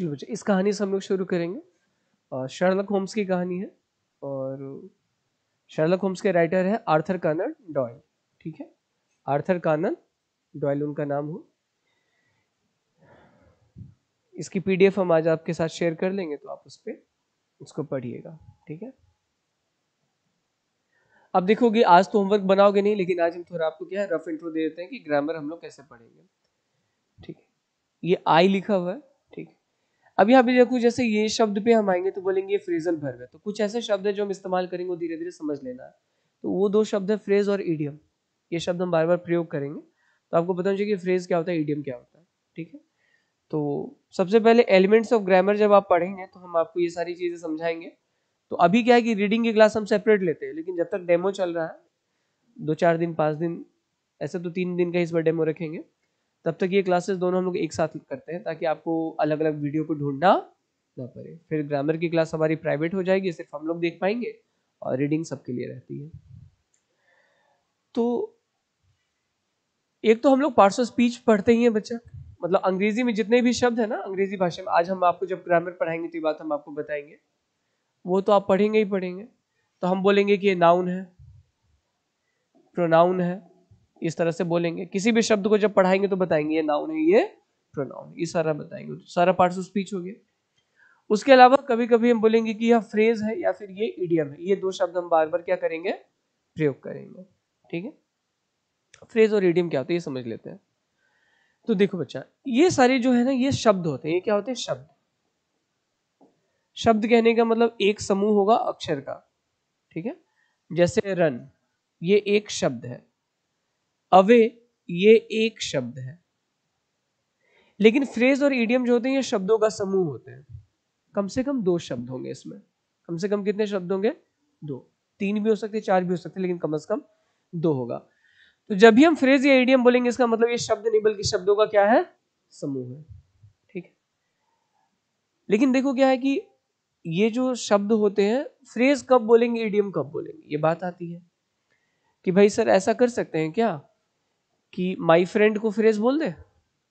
चलो बच्चे इस कहानी से हम लोग शुरू करेंगे शर्लक होम्स की कहानी है और शर्लक होम्स के राइटर है आर्थर कानन डॉयल ठीक है आर्थर कानन डॉयल उनका नाम हो इसकी पीडीएफ हम आज आपके साथ शेयर कर लेंगे तो आप उस पर उसको पढ़िएगा ठीक है अब देखोगे आज तो होमवर्क बनाओगे नहीं लेकिन आज हम थोड़ा आपको क्या है रफ इंट्रो दे देते हैं कि ग्रामर हम लोग कैसे पढ़ेंगे ठीक है ये आई लिखा हुआ है अब यहाँ पे देखो जैसे ये शब्द पे हम आएंगे तो बोलेंगे फ्रेजल भर्व है तो कुछ ऐसे शब्द है जो हम इस्तेमाल करेंगे धीरे धीरे समझ लेना है तो वो दो शब्द है फ्रेज और ईडियम ये शब्द हम बार बार प्रयोग करेंगे तो आपको पता चाहिए कि फ्रेज क्या होता है ईडियम क्या होता है ठीक है तो सबसे पहले एलिमेंट्स ऑफ ग्रामर जब आप पढ़ेंगे तो हम आपको ये सारी चीज़ें समझाएंगे तो अभी क्या है कि रीडिंग की क्लास हम सेपरेट लेते हैं लेकिन जब तक डेमो चल रहा है दो चार दिन पाँच दिन ऐसे तो तीन दिन का इस बार डेमो रखेंगे तब तक ये क्लासेस दोनों हम लोग एक साथ करते हैं ताकि आपको अलग अलग वीडियो को ढूंढना ना पड़े फिर ग्रामर की क्लास हमारी प्राइवेट हो जाएगी सिर्फ हम लोग देख पाएंगे और रीडिंग सबके लिए रहती है तो एक तो हम लोग पार्ट्स ऑफ स्पीच पढ़ते ही हैं बच्चा मतलब अंग्रेजी में जितने भी शब्द है ना अंग्रेजी भाषा में आज हम आपको जब ग्रामर पढ़ाएंगे तो ये बात हम आपको बताएंगे वो तो आप पढ़ेंगे ही पढ़ेंगे तो हम बोलेंगे कि ये नाउन है प्रोनाउन है इस तरह से बोलेंगे किसी भी शब्द को जब पढ़ाएंगे तो बताएंगे ये नाउन है ये प्रोनाउन ये सारा बताएंगे तो सारा पार्ट्स ऑफ स्पीच हो गया उसके अलावा कभी कभी हम बोलेंगे कि यह फ्रेज है या फिर ये इडियम है ये दो शब्द हम बार बार क्या करेंगे प्रयोग करेंगे ठीक है फ्रेज और इडियम क्या होते हैं ये समझ लेते हैं तो देखो बच्चा ये सारे जो है ना ये शब्द होते हैं ये क्या होते हैं शब्द शब्द कहने का मतलब एक समूह होगा अक्षर का ठीक है जैसे रन ये एक शब्द है अवे ये एक शब्द है लेकिन फ्रेज और ईडियम जो होते हैं ये शब्दों का समूह होते हैं कम से कम दो शब्द होंगे इसमें कम से कम कितने शब्द होंगे दो तीन भी हो सकते चार भी हो सकते लेकिन कम से कम दो होगा तो जब भी हम फ्रेज या ईडियम बोलेंगे इसका मतलब ये शब्द नहीं बल्कि शब्दों का क्या है समूह है ठीक है लेकिन देखो क्या है कि ये जो शब्द होते हैं फ्रेज कब बोलेंगे ईडियम कब बोलेंगे ये बात आती है कि भाई सर ऐसा कर सकते हैं क्या कि माई फ्रेंड को फ्रेज बोल दे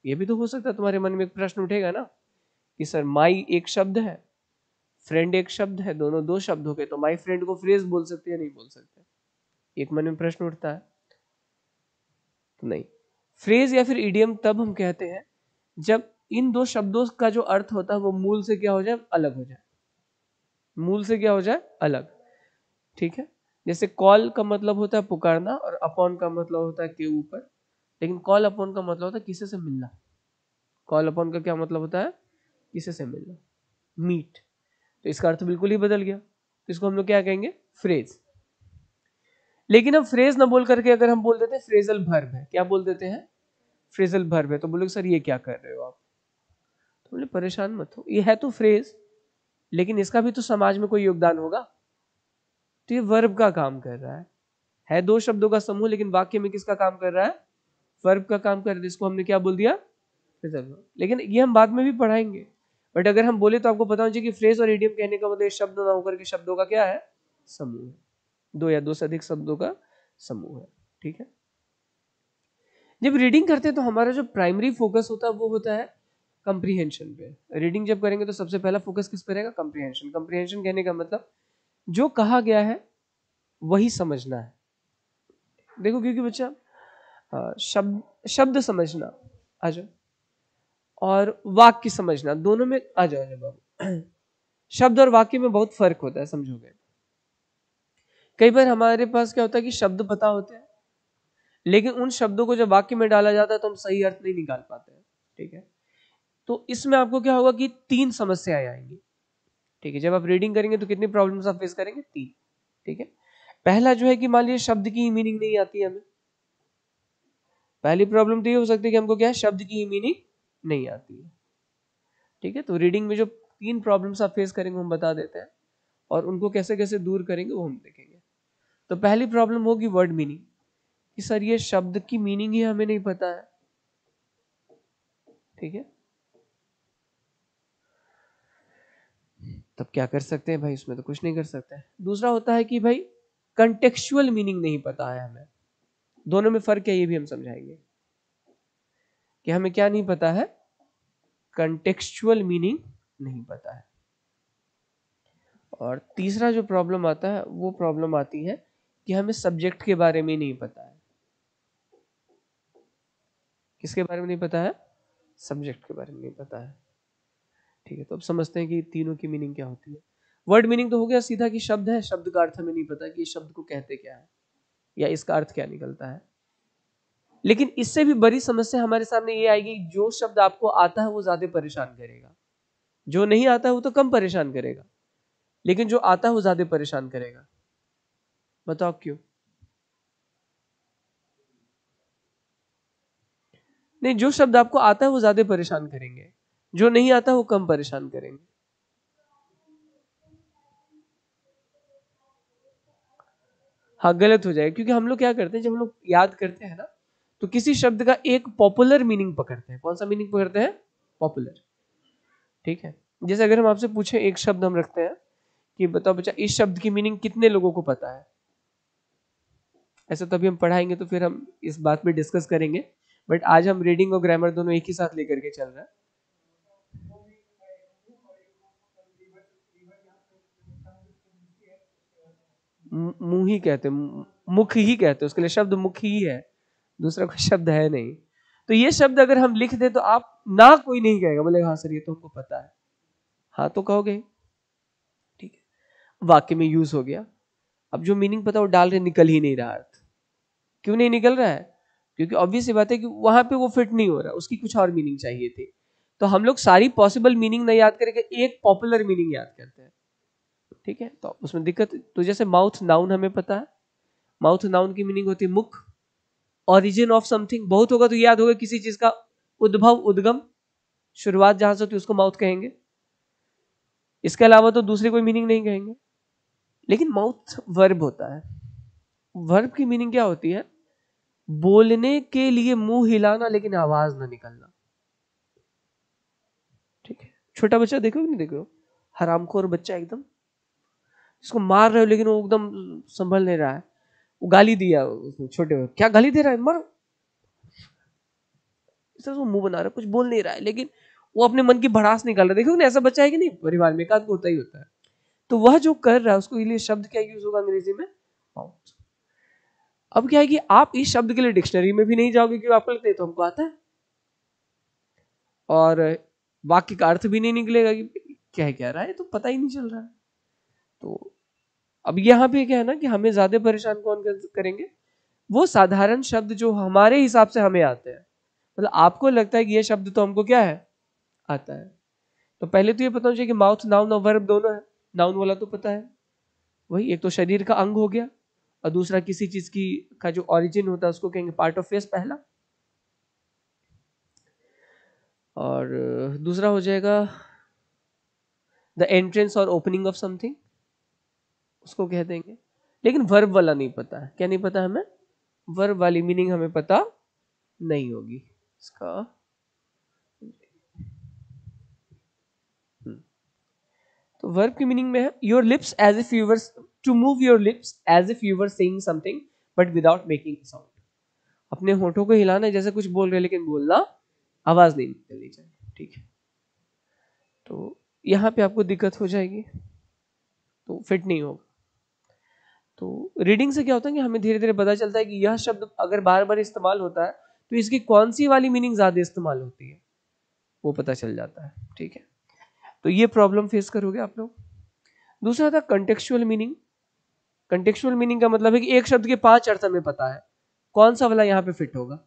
ये भी तो हो सकता है तुम्हारे मन में एक प्रश्न उठेगा ना कि सर माई एक शब्द है फ्रेंड एक शब्द है दोनों दो शब्द हो गए तो माई फ्रेंड को फ्रेज बोल सकते या नहीं बोल सकते एक मन में प्रश्न उठता है तो नहीं फ्रेज या फिर इडियम तब हम कहते हैं जब इन दो शब्दों का जो अर्थ होता है वो मूल से क्या हो जाए अलग हो जाए मूल से क्या हो जाए अलग ठीक है जैसे कॉल का मतलब होता है पुकारना और अपॉन का मतलब होता है के ऊपर लेकिन कॉल अपॉन का मतलब होता है किसी से मिलना कॉल अपॉन का क्या मतलब होता है किसी से मिलना मीट तो इसका अर्थ बिल्कुल ही बदल गया तो इसको हम लोग क्या कहेंगे फ्रेज लेकिन हम फ्रेज ना बोल करके अगर हम बोल देते हैं फ्रेजल भर्ब है क्या बोल देते हैं फ्रेजल भर्ब है तो बोलोगे सर ये क्या कर रहे हो आप तो बोले परेशान मत हो ये है तो फ्रेज लेकिन इसका भी तो समाज में कोई योगदान होगा तो ये वर्ब का काम कर रहा है है दो शब्दों का समूह लेकिन वाक्य में किसका काम कर रहा है वर्ब का काम कर रहे थे इसको हमने क्या बोल दिया रिजर्व लेकिन ये हम बाद में भी पढ़ाएंगे बट अगर हम बोले तो आपको पता होना चाहिए कि फ्रेज और एडियम कहने का मतलब शब्द ना होकर के शब्दों का क्या है समूह है दो या दो से अधिक शब्दों का समूह है ठीक है जब रीडिंग करते हैं तो हमारा जो प्राइमरी फोकस होता है वो होता है कंप्रीहेंशन पे रीडिंग जब करेंगे तो सबसे पहला फोकस किस पर रहेगा कंप्रीहेंशन कंप्रीहेंशन कहने का मतलब जो कहा गया है वही समझना है देखो क्योंकि बच्चा शब्द शब्द समझना आ जाओ और वाक्य समझना दोनों में आ जाओ अजय बाबू शब्द और वाक्य में बहुत फर्क होता है समझोगे कई बार हमारे पास क्या होता है कि शब्द पता होते हैं लेकिन उन शब्दों को जब वाक्य में डाला जाता है तो हम सही अर्थ नहीं निकाल पाते हैं ठीक है तो इसमें आपको क्या होगा कि तीन समस्याएं आएंगी ठीक है जब आप रीडिंग करेंगे तो कितनी प्रॉब्लम्स आप फेस करेंगे तीन ठीक है पहला जो है कि मान लीजिए शब्द की मीनिंग नहीं आती हमें पहली प्रॉब्लम तो ये हो सकती है कि हमको क्या है शब्द की मीनिंग नहीं आती है ठीक है तो रीडिंग में जो तीन प्रॉब्लम्स आप फेस करेंगे हम बता देते हैं और उनको कैसे कैसे दूर करेंगे वो हम देखेंगे तो पहली प्रॉब्लम होगी वर्ड मीनिंग कि सर ये शब्द की मीनिंग ही हमें नहीं पता है ठीक है तब क्या कर सकते हैं भाई उसमें तो कुछ नहीं कर सकते दूसरा होता है कि भाई कंटेक्चुअल मीनिंग नहीं पता है हमें दोनों में फर्क है ये भी हम समझाएंगे कि हमें क्या नहीं पता है कंटेक्चुअल मीनिंग नहीं पता है और तीसरा जो प्रॉब्लम आता है वो प्रॉब्लम आती है कि हमें सब्जेक्ट के बारे में नहीं पता है किसके बारे में नहीं पता है सब्जेक्ट के बारे में नहीं पता है ठीक है तो अब समझते हैं कि तीनों की मीनिंग क्या होती है वर्ड मीनिंग तो हो गया सीधा कि शब्द है शब्द का अर्थ हमें नहीं पता कि शब्द को कहते क्या है या इसका अर्थ क्या निकलता है लेकिन इससे भी बड़ी समस्या हमारे सामने ये आएगी जो शब्द आपको आता है वो ज्यादा परेशान करेगा जो नहीं आता है वो तो कम परेशान करेगा लेकिन जो आता है वो ज्यादा परेशान करेगा बताओ क्यों नहीं जो शब्द आपको आता है वो ज्यादा परेशान करेंगे जो नहीं आता वो कम परेशान करेंगे हाँ गलत हो जाएगा क्योंकि हम लोग क्या करते हैं जब हम लोग याद करते हैं ना तो किसी शब्द का एक पॉपुलर मीनिंग पकड़ते हैं कौन सा मीनिंग पकड़ते हैं पॉपुलर ठीक है जैसे अगर हम आपसे पूछे एक शब्द हम रखते हैं कि बताओ बच्चा इस शब्द की मीनिंग कितने लोगों को पता है ऐसा तभी हम पढ़ाएंगे तो फिर हम इस बात में डिस्कस करेंगे बट आज हम रीडिंग और ग्रामर दोनों एक ही साथ लेकर के चल रहे हैं मुंह ही कहते मुख ही कहते उसके लिए शब्द मुख ही है दूसरा कोई शब्द है नहीं तो ये शब्द अगर हम लिख दे तो आप ना कोई नहीं कहेगा बोले हाँ सर ये तो हमको पता है हाँ तो कहोगे ठीक है वाक्य में यूज हो गया अब जो मीनिंग पता वो डाल रहे निकल ही नहीं रहा अर्थ क्यों नहीं निकल रहा है क्योंकि ऑब्वियस बात है कि वहां पे वो फिट नहीं हो रहा उसकी कुछ और मीनिंग चाहिए थी तो हम लोग सारी पॉसिबल मीनिंग नहीं याद करेंगे एक पॉपुलर मीनिंग याद करते हैं ठीक है तो उसमें दिक्कत तो जैसे माउथ नाउन हमें पता है माउथ नाउन की मीनिंग होती है मुख ऑरिजिन ऑफ समथिंग बहुत होगा तो याद होगा किसी चीज का उद्भव उद्गम शुरुआत जहां से होती है उसको माउथ कहेंगे इसके अलावा तो दूसरी कोई मीनिंग नहीं कहेंगे लेकिन माउथ वर्ब होता है वर्ब की मीनिंग क्या होती है बोलने के लिए मुंह हिलाना लेकिन आवाज ना निकलना ठीक है छोटा बच्चा देखो कि नहीं देखो हरामखोर बच्चा एकदम इसको मार रहे हो लेकिन वो एकदम संभल नहीं रहा है वो गाली दिया उसने छोटे क्या गाली दे रहा है मर इस तरह से मुंह बना रहा है कुछ बोल नहीं रहा है लेकिन वो अपने मन की भड़ास निकाल रहा है देखो ऐसा बच्चा है कि नहीं परिवार में एकाध होता ही होता है तो वह जो कर रहा है उसको लिए शब्द क्या यूज होगा अंग्रेजी में अब क्या है कि आप इस शब्द के लिए डिक्शनरी में भी नहीं जाओगे क्योंकि आपको लगता है तो हमको आता है और वाक्य का अर्थ भी नहीं निकलेगा कि क्या कह रहा है तो पता ही नहीं चल रहा है तो अब यहाँ पे क्या है ना कि हमें ज्यादा परेशान कौन करेंगे वो साधारण शब्द जो हमारे हिसाब से हमें आते हैं मतलब आपको लगता है कि ये शब्द तो हमको क्या है आता है तो पहले तो ये पता होना चाहिए कि माउथ नाउन और वर्ब दोनों है नाउन वाला तो पता है वही एक तो शरीर का अंग हो गया और दूसरा किसी चीज की का जो ऑरिजिन होता है उसको कहेंगे पार्ट ऑफ फेस पहला और दूसरा हो जाएगा द एंट्रेंस और ओपनिंग ऑफ समथिंग उसको कह देंगे लेकिन वर्ब वाला नहीं पता है क्या नहीं पता हमें वर्ब वाली मीनिंग हमें पता नहीं होगी इसका हम्म। तो वर्ब की मीनिंग में है your lips as if you were to move your lips as if you were saying something but without making sound अपने होठों को हिलाना है जैसे कुछ बोल रहे लेकिन बोलना आवाज नहीं निकलनी चाहिए ठीक है तो यहां पे आपको दिक्कत हो जाएगी तो फिट नहीं होगा तो रीडिंग से क्या होता है कि हमें धीरे धीरे पता चलता है कि यह शब्द अगर बार बार इस्तेमाल होता है तो इसकी कौन सी वाली मीनिंग ज़्यादा इस्तेमाल होती है वो पता चल जाता है ठीक है तो ये प्रॉब्लम फेस करोगे आप लोग दूसरा था कंटेक्चुअल मीनिंग कंटेक्चुअल मीनिंग का मतलब है कि एक शब्द के पांच अर्थ हमें पता है कौन सा वाला यहाँ पे फिट होगा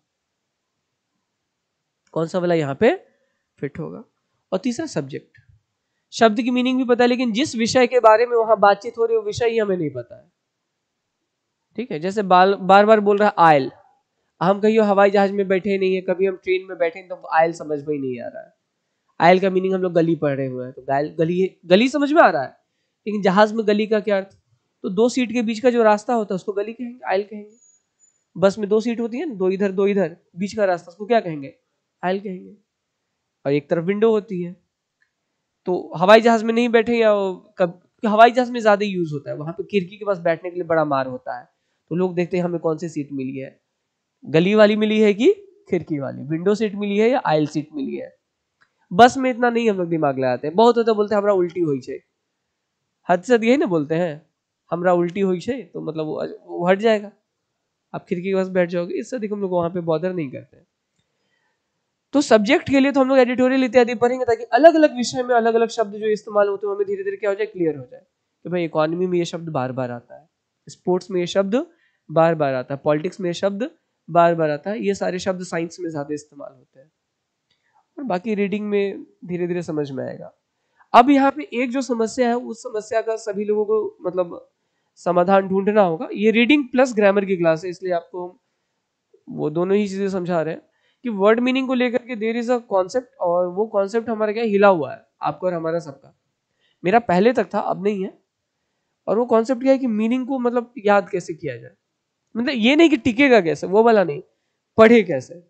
कौन सा वाला यहाँ पे फिट होगा और तीसरा सब्जेक्ट शब्द की मीनिंग भी पता है लेकिन जिस विषय के बारे में वहां बातचीत हो रही है वो विषय ही हमें नहीं पता है ठीक है जैसे बाल बार बार बोल रहा है आयल हम कहीं हवाई जहाज में बैठे नहीं है कभी हम ट्रेन में बैठे तो आयल समझ में ही नहीं आ रहा है आयल का मीनिंग हम लोग गली पढ़ रहे हुए हैं तो गायल गली गली समझ में आ रहा है लेकिन जहाज में गली का क्या अर्थ तो दो सीट के बीच का जो रास्ता होता है उसको गली कहेंगे आयल कहेंगे बस में दो सीट होती है ना दो इधर दो इधर बीच का रास्ता उसको क्या कहेंगे आयल कहेंगे और एक तरफ विंडो होती है तो हवाई जहाज में नहीं बैठे या कब हवाई जहाज में ज्यादा यूज होता है वहां पर खिड़की के पास बैठने के लिए बड़ा मार होता है तो लोग देखते हैं हमें कौन सी सीट मिली है गली वाली मिली है कि खिड़की वाली विंडो सीट मिली है या आयल सीट मिली है बस में इतना नहीं हम लोग दिमाग लगाते हैं बहुत होता बोलते हैं हमारा उल्टी हुई है हद से यही ना बोलते हैं हमारा उल्टी हुई है तो मतलब वो, वो हट जाएगा आप खिड़की के पास बैठ जाओगे इससे अधिक हम लोग वहां पे बॉदर नहीं करते तो सब्जेक्ट के लिए तो हम लोग एडिटोरियल इत्यादि पढ़ेंगे ताकि अलग अलग विषय में अलग अलग शब्द जो इस्तेमाल होते हैं हमें धीरे धीरे क्या हो जाए क्लियर हो जाए कि भाई इकोनॉमी में ये शब्द बार बार आता है स्पोर्ट्स में ये शब्द बार बार आता है पॉलिटिक्स में शब्द बार बार आता है ये सारे शब्द साइंस में ज़्यादा इस्तेमाल होते हैं और बाकी रीडिंग में धीरे धीरे समझ में आएगा अब यहाँ पे एक जो समस्या है उस समस्या का सभी लोगों को मतलब समाधान ढूंढना होगा ये रीडिंग प्लस ग्रामर की क्लास है इसलिए आपको वो दोनों ही चीज़ें समझा रहे हैं कि वर्ड मीनिंग को लेकर के देर इज अ कॉन्सेप्ट और वो कॉन्सेप्ट हमारा क्या हिला हुआ है आपका और हमारा सबका मेरा पहले तक था अब नहीं है और वो कॉन्सेप्ट क्या है कि मीनिंग को मतलब याद कैसे किया जाए मतलब ये नहीं कि टिकेगा कैसे वो वाला नहीं पढ़े कैसे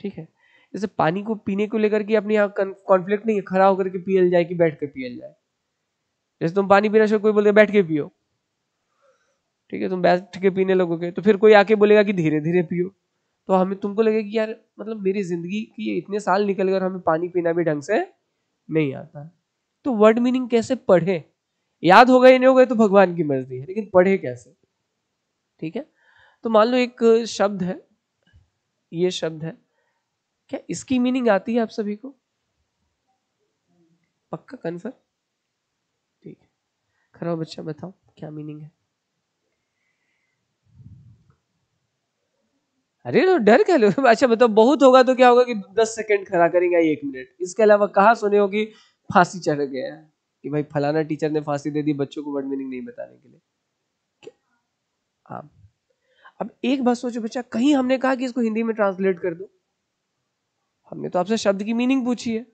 ठीक है जैसे पानी को पीने को लेकर के अपने यहाँ कॉन्फ्लिक्ट नहीं है खड़ा होकर के पियल जाए कि बैठ के पियल जाए जैसे तुम पानी पीना शुरू कोई बोलते बैठ के पियो ठीक है तुम बैठ के पीने के तो फिर कोई आके बोलेगा कि धीरे धीरे पियो तो हमें तुमको लगेगा कि यार मतलब मेरी जिंदगी की इतने साल निकल गए हमें पानी पीना भी ढंग से नहीं आता तो वर्ड मीनिंग कैसे पढ़े याद हो गए नहीं हो गए तो भगवान की मर्जी है लेकिन पढ़े कैसे ठीक है तो मान लो एक शब्द है ये शब्द है क्या इसकी मीनिंग आती है आप सभी को पक्का कन्फर्म ठीक है खराब बच्चा बताओ क्या मीनिंग है अरे तो डर कह लो अच्छा बताओ बहुत होगा तो क्या होगा कि दस सेकंड खड़ा करेंगे एक मिनट इसके अलावा कहा सुने हो कि फांसी चढ़ गया है कि भाई फलाना टीचर ने फांसी दे दी बच्चों को वर्ड मीनिंग नहीं बताने के लिए आप हाँ। अब एक बात सोचो बच्चा कहीं हमने कहा कि इसको हिंदी में ट्रांसलेट कर दो हमने तो आपसे शब्द की मीनिंग पूछी है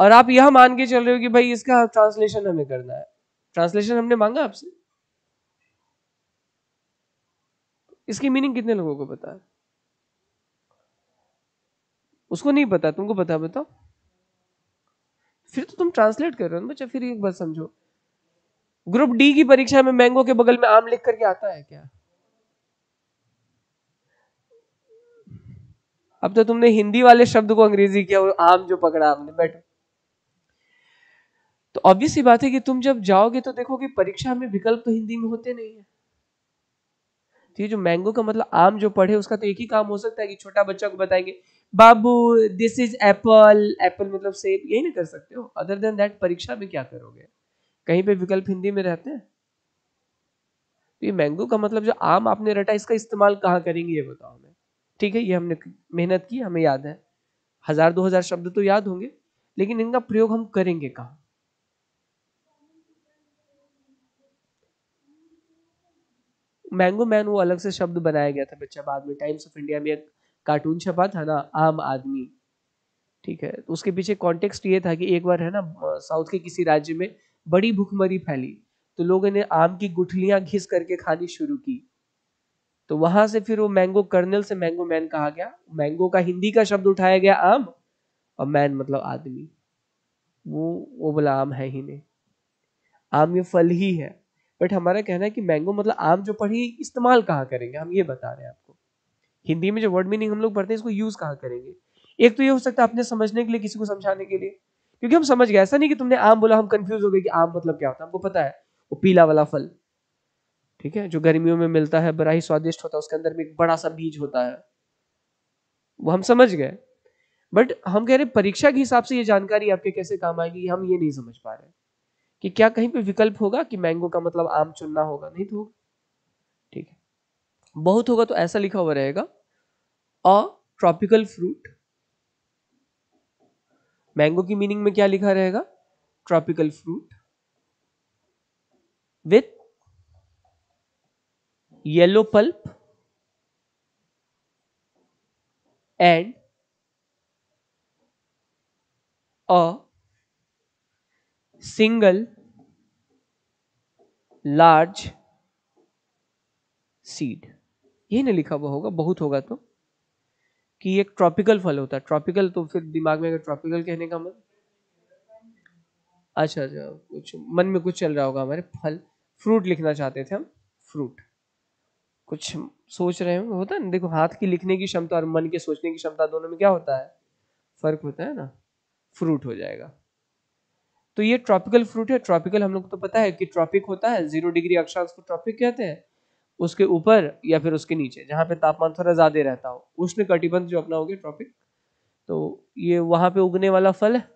और आप यह मान के चल रहे हो कि भाई इसका ट्रांसलेशन हमें करना है ट्रांसलेशन हमने मांगा आपसे इसकी मीनिंग कितने लोगों को पता है उसको नहीं पता तुमको पता बताओ फिर तो तुम ट्रांसलेट कर रहे हो ना बच्चा फिर एक बात समझो ग्रुप डी की परीक्षा में मैंगो के बगल में आम लिख करके आता है क्या अब तो तुमने हिंदी वाले शब्द को अंग्रेजी किया और आम जो पकड़ा हमने बैठो तो ऑब्वियस ही बात है कि तुम जब जाओगे तो देखोगे परीक्षा में विकल्प तो हिंदी में होते नहीं है तो है जो मैंगो का मतलब आम जो पढ़े उसका तो एक ही काम हो सकता है कि छोटा बच्चा को बताएंगे बाबू दिस इज एप्पल एप्पल मतलब सेब यही ना कर सकते हो अदर देन दैट परीक्षा में क्या करोगे कहीं पे विकल्प हिंदी में रहते हैं तो ये मैंगो का मतलब जो आम आपने रटा इसका इस्तेमाल कहाँ करेंगे ये बताओ हमें ठीक है ये हमने मेहनत की हमें याद है हजार दो हजार शब्द तो याद होंगे लेकिन इनका प्रयोग हम करेंगे कहा मैंगो मैन वो अलग से शब्द बनाया गया था बच्चा बाद में टाइम्स ऑफ इंडिया में एक कार्टून छपा था ना आम आदमी ठीक है तो उसके पीछे कॉन्टेक्स्ट ये था कि एक बार है ना साउथ के किसी राज्य में बड़ी भूखमरी फैली तो लोगों ने आम की गुठलियां घिस करके खानी शुरू की तो वहां से फिर वो मैंगो कर्नल से मैंगो मैन कहा गया मैंगो का हिंदी का शब्द उठाया गया आम और मैन मतलब आदमी वो वो बोला आम है ही नहीं आम ये फल ही है बट हमारा कहना है कि मैंगो मतलब आम जो पढ़ी इस्तेमाल कहाँ करेंगे हम ये बता रहे हैं आपको हिंदी में जो वर्ड मीनिंग हम लोग पढ़ते हैं इसको यूज कहाँ करेंगे एक तो ये हो सकता है अपने समझने के लिए किसी को समझाने के लिए क्योंकि हम समझ गए ऐसा नहीं कि तुमने आम बोला हम कंफ्यूज हो गए कि आम मतलब क्या होता है हमको पता है वो पीला वाला फल ठीक है जो गर्मियों में मिलता है बड़ा ही स्वादिष्ट होता है उसके अंदर में एक बड़ा सा बीज होता है वो हम समझ गए बट हम कह रहे परीक्षा के हिसाब से ये जानकारी आपके कैसे काम आएगी हम ये नहीं समझ पा रहे कि क्या कहीं पे विकल्प होगा कि मैंगो का मतलब आम चुनना होगा नहीं तो होगा ठीक है बहुत होगा तो ऐसा लिखा हुआ रहेगा अ ट्रॉपिकल फ्रूट मैंगो की मीनिंग में क्या लिखा रहेगा tropical fruit with yellow pulp and a single large seed ये नहीं लिखा हुआ होगा बहुत होगा तो कि एक ट्रॉपिकल फल होता है ट्रॉपिकल तो फिर दिमाग में अगर ट्रॉपिकल कहने का मन अच्छा अच्छा कुछ मन में कुछ चल रहा होगा हमारे फल फ्रूट लिखना चाहते थे हम फ्रूट कुछ सोच रहे हो होता है ना देखो हाथ की लिखने की क्षमता और मन के सोचने की क्षमता दोनों में क्या होता है फर्क होता है ना फ्रूट हो जाएगा तो ये ट्रॉपिकल फ्रूट है ट्रॉपिकल हम लोग तो पता है कि ट्रॉपिक होता है जीरो डिग्री अक्षांश को ट्रॉपिक कहते हैं उसके ऊपर या फिर उसके नीचे जहाँ पे तापमान थोड़ा ज़्यादा रहता हो उष्ण कटिबंध जो अपना हो गया ट्रॉपिक तो ये वहां पे उगने वाला फल है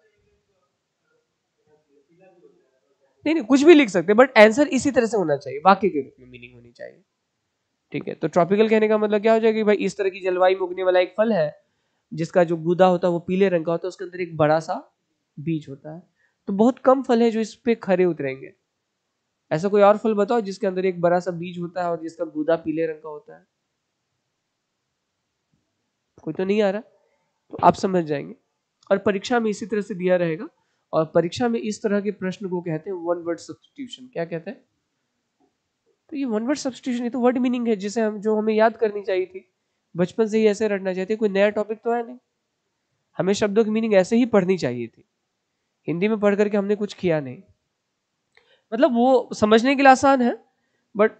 नहीं नहीं कुछ भी लिख सकते बट आंसर इसी तरह से होना चाहिए वाक्य के रूप में मीनिंग होनी चाहिए ठीक है तो ट्रॉपिकल कहने का मतलब क्या हो जाएगा कि भाई इस तरह की जलवायु में उगने वाला एक फल है जिसका जो गुदा होता है वो पीले रंग का होता है उसके अंदर एक बड़ा सा बीज होता है तो बहुत कम फल है जो इस पे खरे उतरेंगे ऐसा कोई और फल बताओ जिसके अंदर एक बड़ा सा बीज होता है और जिसका गुदा पीले रंग का होता है कोई तो नहीं आ रहा तो आप समझ जाएंगे और परीक्षा में इसी तरह से दिया रहेगा और परीक्षा में इस तरह के प्रश्न को कहते हैं वन वर्ड सब्सटीट्यूशन क्या कहते हैं तो ये वन वर्ड सब्सटीट्यूशन ये तो वर्ड मीनिंग है जिसे हम जो हमें याद करनी चाहिए थी बचपन से ही ऐसे रटना चाहिए कोई नया टॉपिक तो है नहीं हमें शब्दों की मीनिंग ऐसे ही पढ़नी चाहिए थी हिंदी में पढ़ करके हमने कुछ किया नहीं मतलब वो समझने के लिए आसान है बट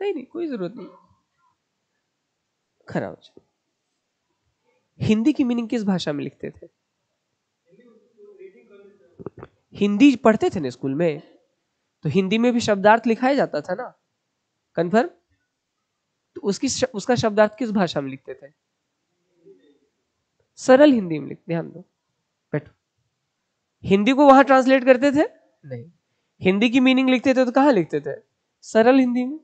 नहीं नहीं कोई ज़रूरत नहीं खराब हिंदी की मीनिंग किस भाषा में लिखते थे हिंदी पढ़ते थे ना स्कूल में तो हिंदी में भी शब्दार्थ लिखाया जाता था ना कन्फर्म तो उसकी उसका शब्दार्थ किस भाषा में लिखते थे सरल हिंदी में लिख ध्यान दो हिंदी को वहां ट्रांसलेट करते थे नहीं हिंदी की मीनिंग लिखते थे तो कहाँ लिखते थे सरल हिंदी में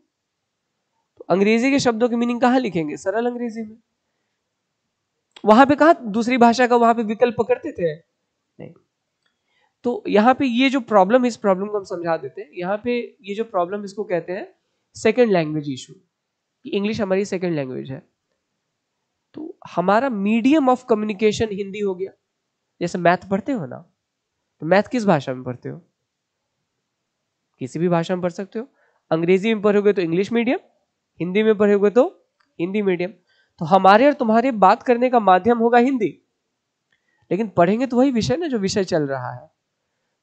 तो अंग्रेजी के शब्दों की मीनिंग कहाँ लिखेंगे सरल अंग्रेजी में वहां पे कहा दूसरी भाषा का वहां पे विकल्प पकड़ते थे नहीं तो यहाँ पे ये जो प्रॉब्लम इस प्रॉब्लम को हम समझा देते हैं यहाँ पे ये जो प्रॉब्लम इसको कहते हैं सेकेंड लैंग्वेज इशू इंग्लिश हमारी सेकेंड लैंग्वेज है तो हमारा मीडियम ऑफ कम्युनिकेशन हिंदी हो गया जैसे मैथ पढ़ते हो ना तो मैथ किस भाषा में पढ़ते हो किसी भी भाषा में पढ़ सकते हो अंग्रेजी में पढ़ोगे तो इंग्लिश मीडियम हिंदी में पढ़ोगे तो हिंदी मीडियम तो हमारे और तुम्हारे बात करने का माध्यम होगा हिंदी लेकिन पढ़ेंगे तो वही विषय ना जो विषय चल रहा है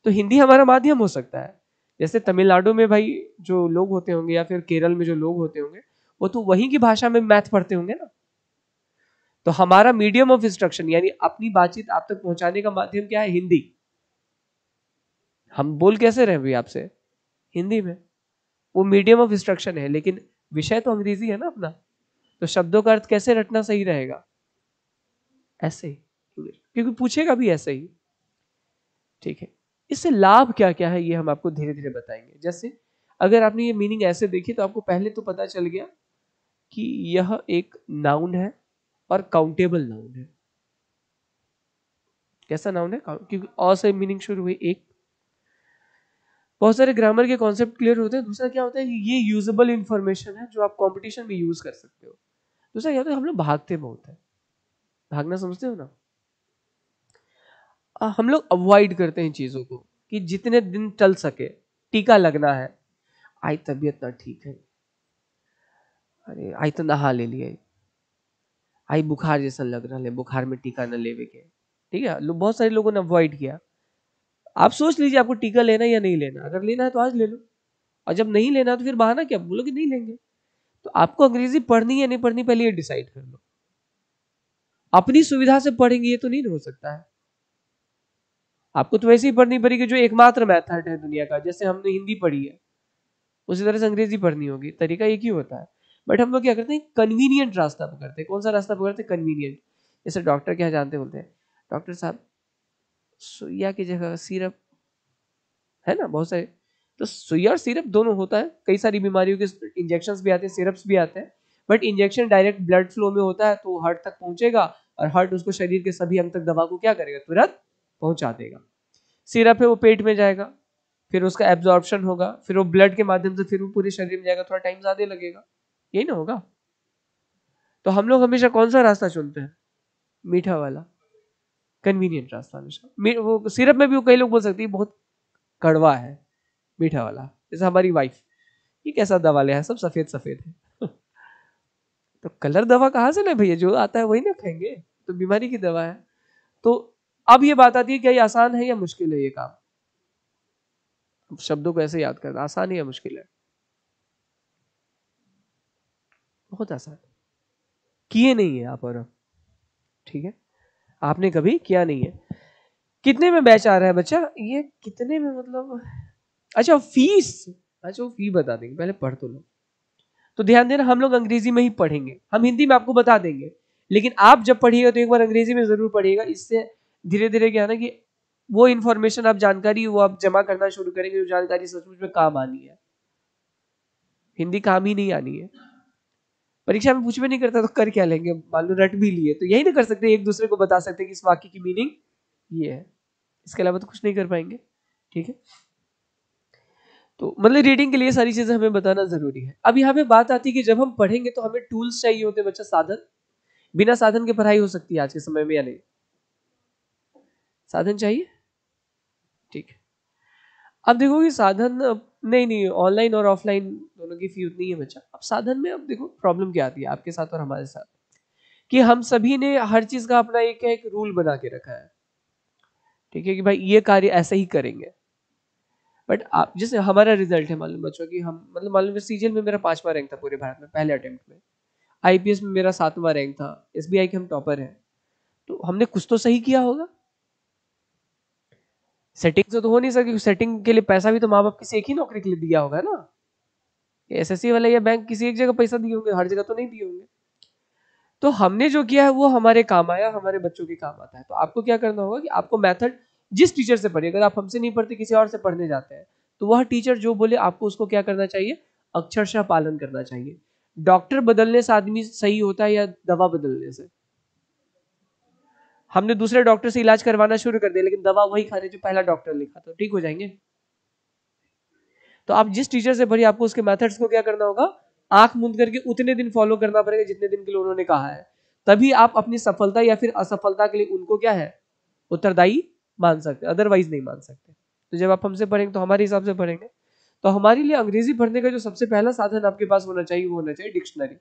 तो हिंदी हमारा माध्यम हो सकता है जैसे तमिलनाडु में भाई जो लोग होते होंगे या फिर केरल में जो लोग होते होंगे वो तो वहीं की भाषा में मैथ पढ़ते होंगे ना तो हमारा मीडियम ऑफ इंस्ट्रक्शन यानी अपनी बातचीत आप तक पहुंचाने का माध्यम क्या है हिंदी हम बोल कैसे रहे अभी आपसे हिंदी में वो मीडियम ऑफ इंस्ट्रक्शन है लेकिन विषय तो अंग्रेजी है ना अपना तो शब्दों का अर्थ कैसे रटना सही रहेगा ऐसे ही क्योंकि पूछेगा भी ऐसे ही ठीक है इससे लाभ क्या क्या है ये हम आपको धीरे धीरे बताएंगे जैसे अगर आपने ये मीनिंग ऐसे देखी तो आपको पहले तो पता चल गया कि यह एक नाउन है और काउंटेबल नाउन है कैसा नाउन है क्योंकि अ से मीनिंग शुरू हुई एक बहुत सारे ग्रामर के कॉन्सेप्ट क्लियर होते हैं दूसरा क्या होता है कि ये यूजेबल इन्फॉर्मेशन है जो आप कॉम्पिटिशन में यूज कर सकते हो दूसरा क्या होता है हम लोग भागते बहुत है भागना समझते हो ना आ, हम लोग अवॉइड करते हैं चीज़ों को कि जितने दिन चल सके टीका लगना है आई तबीयत ना ठीक है अरे आई तो नहा ले लिए आई बुखार जैसा लग रहा है बुखार में टीका ना लेवे के ठीक है बहुत सारे लोगों ने अवॉइड किया आप सोच लीजिए आपको टीका लेना या नहीं लेना अगर लेना है तो आज ले लो और जब नहीं लेना तो फिर बहाना क्या बोलो कि नहीं लेंगे तो आपको अंग्रेजी पढ़नी या नहीं पढ़नी पहले ये डिसाइड कर लो अपनी सुविधा से पढ़ेंगे ये तो नहीं हो सकता है आपको तो वैसे ही पढ़नी पड़ेगी जो एकमात्र मैथड है दुनिया का जैसे हमने हिंदी पढ़ी है उसी तरह से अंग्रेजी पढ़नी होगी तरीका एक ही होता है बट हम लोग क्या करते हैं कन्वीनियंट रास्ता पकड़ते हैं कौन सा रास्ता पकड़ते हैं कन्वीनियंट जैसे डॉक्टर क्या जानते बोलते हैं डॉक्टर साहब सुइया की जगह सिरप है ना बहुत सारे तो सुइया और सिरप दोनों होता है कई सारी बीमारियों के इंजेक्शन भी आते हैं सिरप्स भी आते हैं but injection direct blood flow में होता है तो हार्ट तक पहुंचेगा और हार्ट उसको शरीर के सभी अंग तक दवा को क्या करेगा तुरंत पहुंचा देगा सिरप है वो पेट में जाएगा फिर उसका एब्जॉर्प्शन होगा फिर वो ब्लड के माध्यम से फिर वो पूरे शरीर में जाएगा थोड़ा टाइम ज्यादा लगेगा यही ना होगा तो हम लोग हमेशा कौन सा रास्ता चुनते हैं मीठा वाला कन्वीनियंट रास्ता हमेशा वो सिरप में भी कई लोग बोल सकते हैं बहुत कड़वा है मीठा वाला जैसे हमारी वाइफ ये कैसा दवा ले है सब सफ़ेद सफ़ेद है तो कलर दवा कहाँ से ले भैया जो आता है वही ना खाएंगे तो बीमारी की दवा है तो अब ये बात आती है क्या ये आसान है या मुश्किल है ये काम शब्दों को ऐसे याद करना आसान है या मुश्किल है बहुत आसान किए नहीं है आप और ठीक है आपने कभी किया नहीं है कितने में बैच आ रहा है बच्चा ये कितने में मतलब अच्छा फीस अच्छा वो फी बता देंगे पहले पढ़ तो लो तो ध्यान देना हम लोग अंग्रेजी में ही पढ़ेंगे हम हिंदी में आपको बता देंगे लेकिन आप जब पढ़िएगा तो एक बार अंग्रेजी में जरूर पढ़िएगा इससे धीरे धीरे क्या है ना कि वो इन्फॉर्मेशन आप जानकारी वो आप जमा करना शुरू करेंगे जो जानकारी सचमुच में काम आनी है हिंदी काम ही नहीं आनी है परीक्षा में पूछ भी नहीं करता तो कर क्या लेंगे मान लो रट भी लिए तो यही ना कर सकते एक दूसरे को बता सकते कि इस वाक्य की मीनिंग ये है इसके अलावा तो कुछ नहीं कर पाएंगे ठीक है तो मतलब रीडिंग के लिए सारी चीजें हमें बताना जरूरी है अब यहाँ पे बात आती है कि जब हम पढ़ेंगे तो हमें टूल्स चाहिए होते हैं बच्चा साधन बिना साधन के पढ़ाई हो सकती है आज के समय में या नहीं साधन चाहिए अब देखो कि साधन नहीं नहीं ऑनलाइन और ऑफलाइन दोनों की फी उतनी है बच्चा अब साधन में अब देखो प्रॉब्लम क्या आती है आपके साथ और हमारे साथ कि हम सभी ने हर चीज का अपना एक एक रूल बना के रखा है ठीक है कि भाई ये कार्य ऐसे ही करेंगे बट आप जैसे हमारा रिजल्ट है मालूम बच्चों की हम मतलब मालूम सीजीएल में मेरा पांचवा रैंक था पूरे भारत में पहले अटेम्प्ट में आईपीएस में मेरा सातवां रैंक था एसबीआई के हम टॉपर हैं तो हमने कुछ तो सही किया होगा सेटिंग से तो, तो हो नहीं सके सेटिंग के लिए पैसा भी तो माँ बाप किसी एक ही नौकरी के लिए दिया होगा ना एस एस वाले या बैंक किसी एक जगह पैसा दिए होंगे हर जगह तो नहीं दिए होंगे तो हमने जो किया है वो हमारे काम आया हमारे बच्चों के काम आता है तो आपको क्या करना होगा कि आपको मेथड जिस टीचर से पढ़िए अगर आप हमसे नहीं पढ़ते किसी और से पढ़ने जाते हैं तो वह टीचर जो बोले आपको उसको क्या करना चाहिए अक्षरशा पालन करना चाहिए डॉक्टर बदलने से आदमी सही होता है या दवा बदलने से हमने दूसरे डॉक्टर से इलाज करवाना शुरू कर दिया लेकिन दवा वही खा रहे जो पहला डॉक्टर लिखा था ठीक हो जाएंगे तो आप जिस टीचर से भरी आपको उसके मेथड्स को क्या करना होगा आंख मुंद करके उतने दिन फॉलो करना पड़ेगा जितने दिन के लिए उन्होंने कहा है तभी आप अपनी सफलता या फिर असफलता के लिए उनको क्या है उत्तरदायी मान सकते अदरवाइज नहीं मान सकते तो जब आप हमसे पढ़ेंगे तो हमारे हिसाब से पढ़ेंगे तो हमारे लिए अंग्रेजी पढ़ने का जो सबसे पहला साधन आपके पास होना चाहिए वो होना चाहिए डिक्शनरी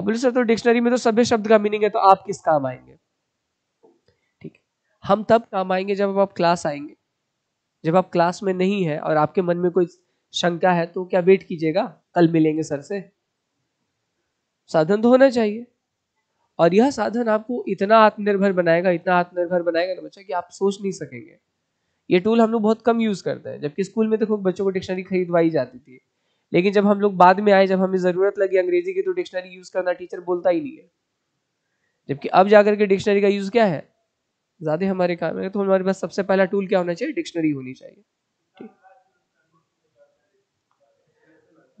अब बोले सर तो डिक्शनरी में तो सभी शब्द का मीनिंग है तो आप किस काम आएंगे हम तब काम आएंगे जब आप क्लास आएंगे जब आप क्लास में नहीं है और आपके मन में कोई शंका है तो क्या वेट कीजिएगा कल मिलेंगे सर से साधन तो होना चाहिए और यह साधन आपको इतना आत्मनिर्भर बनाएगा इतना आत्मनिर्भर बनाएगा ना बच्चा कि आप सोच नहीं सकेंगे ये टूल हम लोग बहुत कम यूज़ करते हैं जबकि स्कूल में देखो तो बच्चों को डिक्शनरी खरीदवाई जाती थी लेकिन जब हम लोग बाद में आए जब हमें ज़रूरत लगी अंग्रेजी की तो डिक्शनरी यूज़ करना टीचर बोलता ही नहीं है जबकि अब जाकर के डिक्शनरी का यूज़ क्या है ज़्यादा हमारे काम है तो हमारे पास सबसे पहला टूल क्या होना चाहिए डिक्शनरी होनी चाहिए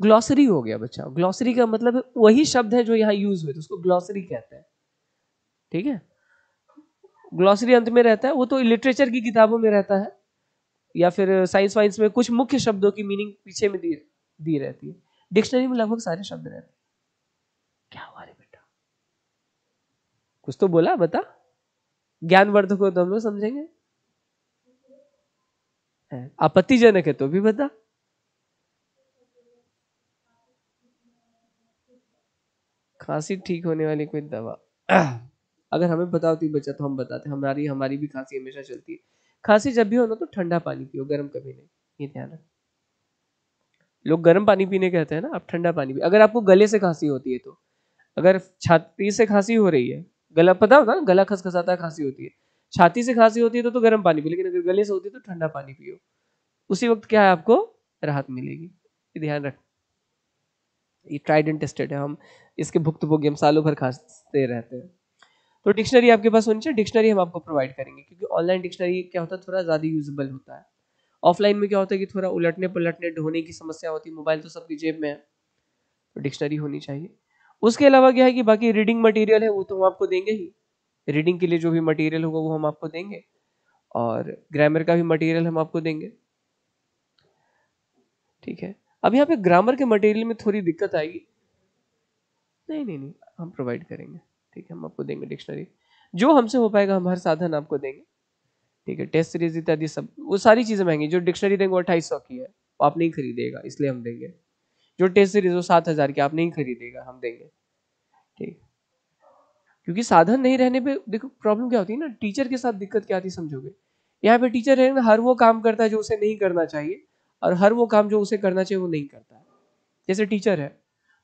ग्लॉसरी हो गया बच्चा ग्लॉसरी का मतलब वही शब्द है जो यहाँ यूज हुए तो उसको ग्लॉसरी कहते हैं ठीक है ग्लॉसरी अंत में रहता है वो तो लिटरेचर की किताबों में रहता है या फिर साइंस वाइंस में कुछ मुख्य शब्दों की मीनिंग पीछे में दी दी रहती है डिक्शनरी में लगभग सारे शब्द रहते हैं क्या हुआ रे बेटा कुछ तो बोला बता ज्ञानवर्धक हो तो हम लोग समझेंगे आपत्तिजनक है तो भी बता खांसी ठीक होने वाली कोई दवा अगर हमें बताओ होती बच्चा तो हम बताते हमारी हमारी भी खांसी हमेशा चलती है खांसी जब भी हो ना तो ठंडा पानी पियो गर्म कभी नहीं ये ध्यान रख लोग गर्म पानी पीने कहते हैं ना आप ठंडा पानी पी अगर आपको गले से खांसी होती है तो अगर छाती से खांसी हो रही है गला पता होता है गला खसखसाता है खांसी होती है छाती से खांसी होती है तो तो गर्म पानी पियो लेकिन अगर गले से होती है तो ठंडा पानी पियो उसी वक्त क्या है आपको राहत मिलेगी ध्यान रख ये ट्राइड एंड टेस्टेड है हम इसके भुक्त भोगी हम सालों भर खांसते रहते हैं तो डिक्शनरी आपके पास होनी चाहिए डिक्शनरी हम आपको प्रोवाइड करेंगे क्योंकि ऑनलाइन डिक्शनरी क्या होता है थोड़ा ज़्यादा यूजेबल होता है ऑफलाइन में क्या होता है कि थोड़ा उलटने पलटने ढोने की समस्या होती है मोबाइल तो सबकी जेब में है तो डिक्शनरी होनी चाहिए उसके अलावा क्या है कि बाकी रीडिंग मटेरियल है वो तो हम आपको देंगे ही रीडिंग के लिए जो भी मटेरियल होगा वो हम आपको देंगे और ग्रामर का भी मटेरियल हम आपको देंगे ठीक है अब यहाँ पे ग्रामर के मटेरियल में थोड़ी दिक्कत आएगी नहीं नहीं नहीं हम प्रोवाइड करेंगे ठीक है हम आपको देंगे डिक्शनरी जो हमसे हो पाएगा हम हर साधन आपको देंगे ठीक है टेस्ट सीरीज इत्यादि सब वो सारी चीज़ें महंगी जो डिक्शनरी देंगे वो अट्ठाईस सौ की है आप नहीं खरीदेगा इसलिए हम देंगे जो टेस्ट सीरीज सात हजार की आप नहीं खरीदेगा हम देंगे ठीक क्योंकि साधन नहीं रहने पे देखो प्रॉब्लम क्या होती है ना टीचर के साथ दिक्कत क्या आती समझोगे यहाँ पे टीचर है ना हर वो काम करता है जो उसे नहीं करना चाहिए और हर वो काम जो उसे करना चाहिए वो नहीं करता है जैसे टीचर है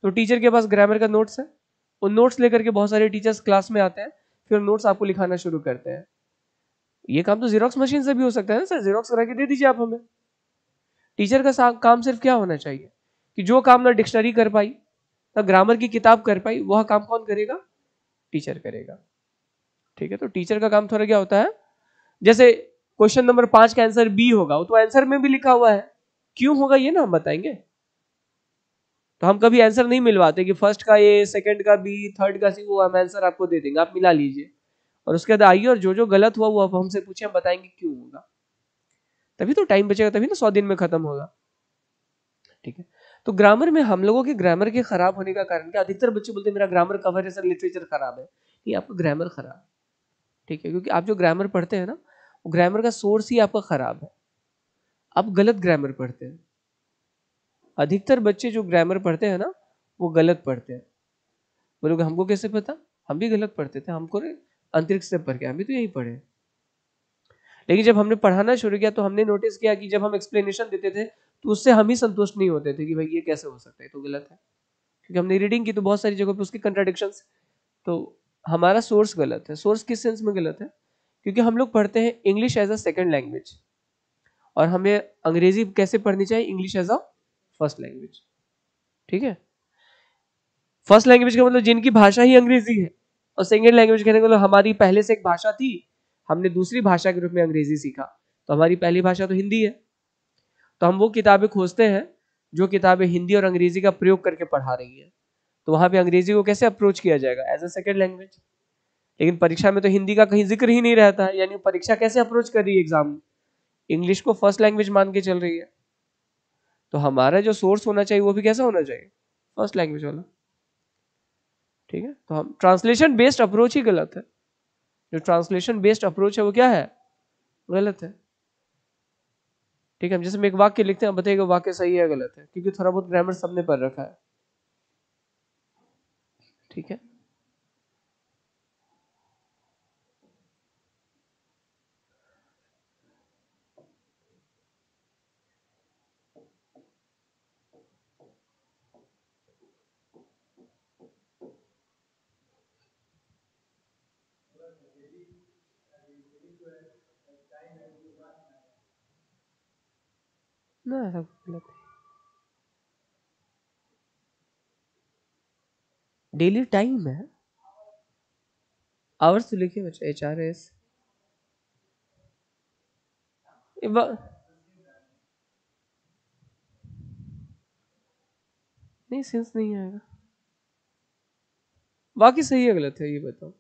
तो टीचर के पास ग्रामर का नोट्स है वो नोट्स लेकर के बहुत सारे टीचर्स क्लास में आते हैं फिर नोट्स आपको लिखाना शुरू करते हैं ये काम तो जीरोक्स मशीन से भी हो सकता है ना सर जीरोक्स करा के दे दीजिए आप हमें टीचर का काम सिर्फ क्या होना चाहिए कि जो काम ना डिक्शनरी कर पाई ना ग्रामर की किताब कर पाई वह काम कौन करेगा टीचर करेगा ठीक है तो टीचर का काम थोड़ा क्या होता है जैसे क्वेश्चन नंबर पांच का आंसर बी होगा तो आंसर में भी लिखा हुआ है क्यों होगा ये ना हम बताएंगे तो हम कभी आंसर नहीं मिलवाते कि फर्स्ट का ए सेकंड का बी थर्ड का सी वो हम आंसर आपको दे देंगे आप मिला लीजिए और उसके बाद आइए और जो जो गलत हुआ वो आप हमसे पूछे हम बताएंगे क्यों होगा तभी तो टाइम बचेगा तभी ना सौ दिन में खत्म होगा ठीक है तो ग्रामर में हम लोगों के ग्रामर के खराब होने का कारण क्या अधिकतर बच्चे बोलते हैं मेरा ग्रामर कवर है सर लिटरेचर खराब है नहीं आपका ग्रामर खराब ठीक है क्योंकि आप जो ग्रामर पढ़ते हैं ना वो ग्रामर का सोर्स ही आपका खराब है आप गलत ग्रामर पढ़ते हैं अधिकतर बच्चे जो ग्रामर पढ़ते हैं ना वो गलत पढ़ते हैं बोलोगे हमको कैसे पता हम भी गलत पढ़ते थे हमको अंतरिक्ष से पढ़ के हम भी तो यही पढ़े लेकिन जब हमने पढ़ाना शुरू किया तो हमने नोटिस किया कि जब हम एक्सप्लेनेशन देते थे तो उससे हम ही संतुष्ट नहीं होते थे कि भाई ये कैसे हो सकता है तो गलत है क्योंकि हमने रीडिंग की तो बहुत सारी जगह पे उसके कंट्राडिक्शन तो हमारा सोर्स गलत है सोर्स किस सेंस में गलत है क्योंकि हम लोग पढ़ते हैं English as a second language और हमें अंग्रेजी कैसे पढ़नी चाहिए English as a first language ठीक है फर्स्ट लैंग्वेज का मतलब जिनकी भाषा ही अंग्रेजी है और सेकेंड लैंग्वेज कहने का मतलब हमारी पहले से एक भाषा थी हमने दूसरी भाषा के रूप में अंग्रेजी सीखा तो हमारी पहली भाषा तो हिंदी है तो हम वो किताबें खोजते हैं जो किताबें हिंदी और अंग्रेजी का प्रयोग करके पढ़ा रही है तो वहां पे अंग्रेजी को कैसे अप्रोच किया जाएगा एज अ सेकेंड लैंग्वेज लेकिन परीक्षा में तो हिंदी का कहीं जिक्र ही नहीं रहता है यानी परीक्षा कैसे अप्रोच कर रही है एग्जाम इंग्लिश को फर्स्ट लैंग्वेज मान के चल रही है तो हमारा जो सोर्स होना चाहिए वो भी कैसा होना चाहिए फर्स्ट लैंग्वेज वाला ठीक है तो हम ट्रांसलेशन बेस्ड अप्रोच ही गलत है जो ट्रांसलेशन बेस्ड अप्रोच है वो क्या है गलत है ठीक है जैसे हम एक वाक्य लिखते हैं बताइए वाक्य सही है गलत है क्योंकि थोड़ा बहुत ग्रामर सबने पर रखा है ठीक है कितना सब गलत है डेली टाइम है आवर्स तो लिखे बच्चे एच आर एस नहीं सेंस नहीं आएगा बाकी सही है गलत है ये बताओ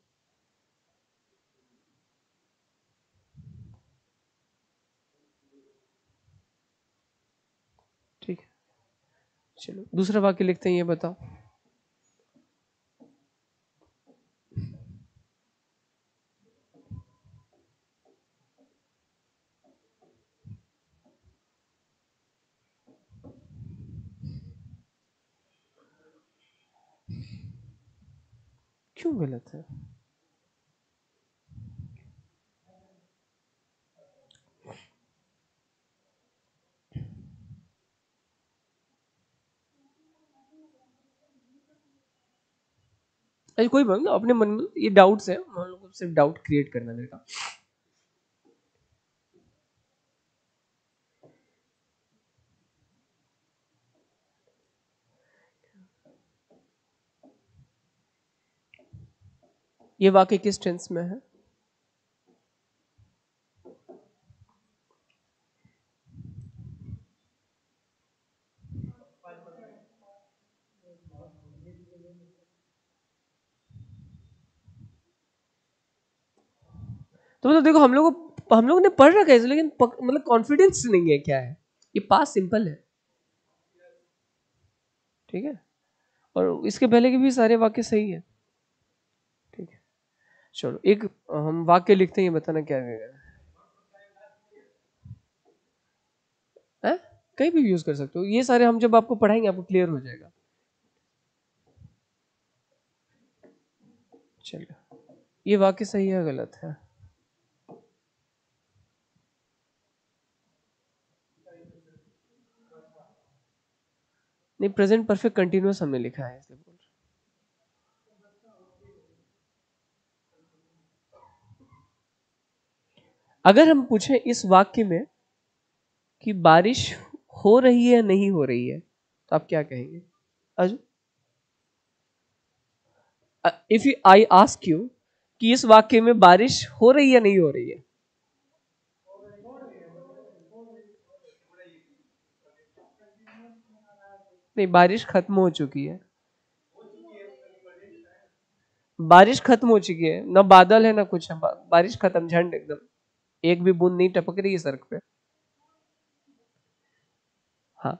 चलो दूसरा वाक्य लिखते हैं ये बताओ क्यों गलत है अरे कोई मतलब अपने मन में तो ये डाउट्स है मान लो सिर्फ डाउट क्रिएट करना मेरे का ये वाक्य किस टेंस में है मतलब देखो हम लोग हम लोग ने पढ़ रखा है लेकिन मतलब कॉन्फिडेंस नहीं है क्या है ये पास सिंपल है ठीक है और इसके पहले के भी सारे वाक्य सही है ठीक है चलो एक हम वाक्य लिखते हैं ये बताना क्या है कहीं भी यूज कर सकते हो ये सारे हम जब आपको पढ़ाएंगे आपको क्लियर हो जाएगा चलो ये वाक्य सही है गलत है नहीं प्रेजेंट परफेक्ट कंटिन्यूस हमने लिखा है इसलिए बोल अगर हम पूछें इस वाक्य में कि बारिश हो रही है या नहीं हो रही है तो आप क्या कहेंगे अजू if you I ask you कि इस वाक्य में बारिश हो रही है या नहीं हो रही है नहीं बारिश खत्म हो चुकी है बारिश खत्म हो चुकी है ना बादल है ना कुछ है बारिश खत्म झंड एकदम एक भी बूंद नहीं टपक रही है सड़क पे हाँ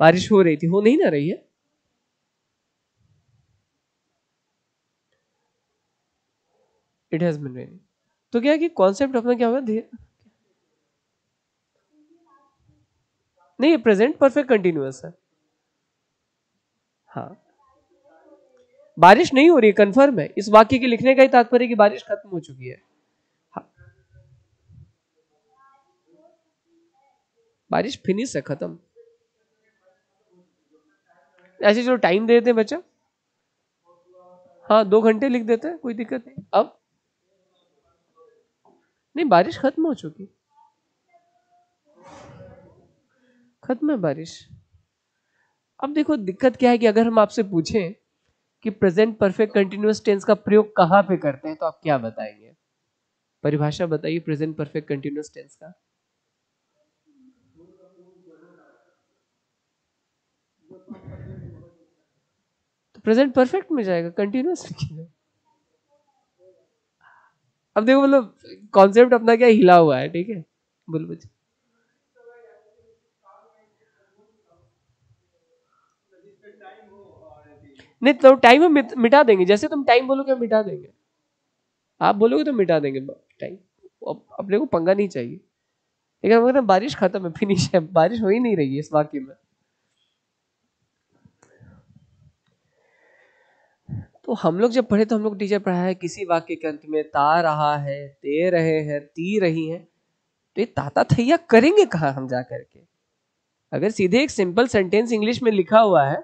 बारिश हो रही थी हो नहीं ना रही है इट हैज बिन रेनिंग तो क्या कि कॉन्सेप्ट अपना क्या हुआ नहीं प्रेजेंट परफेक्ट कंटिन्यूस है हाँ बारिश नहीं हो रही कंफर्म है इस वाक्य के लिखने का ही तात्पर्य कि बारिश खत्म हो चुकी है हाँ। बारिश फिनिश है खत्म ऐसे चलो टाइम दे देते बच्चा हाँ दो घंटे लिख देते हैं कोई दिक्कत नहीं अब नहीं बारिश खत्म हो चुकी खत्म है बारिश अब देखो दिक्कत क्या है कि अगर हम आपसे पूछें कि प्रेजेंट परफेक्ट कंटिन्यूस टेंस का प्रयोग कहाँ पे करते हैं तो आप क्या बताएंगे परिभाषा बताइए प्रेजेंट परफेक्ट कंटिन्यूस टेंस का तो प्रेजेंट परफेक्ट में जाएगा कंटिन्यूस अब देखो मतलब कॉन्सेप्ट अपना क्या हिला हुआ है ठीक है बोल बच्चे नहीं तो टाइम में मिटा देंगे जैसे तुम टाइम बोलोगे हम मिटा देंगे आप बोलोगे तो मिटा देंगे टाइम अपने को पंगा नहीं चाहिए लेकिन हम कहते बारिश खत्म है फिनिश है बारिश हो ही नहीं रही है इस वाक्य में तो हम लोग जब पढ़े तो हम लोग टीचर पढ़ा है किसी वाक्य के अंत में ता रहा है ते रहे हैं ती रही हैं तो ये ताता थैया करेंगे कहा हम जा करके अगर सीधे एक सिंपल सेंटेंस इंग्लिश में लिखा हुआ है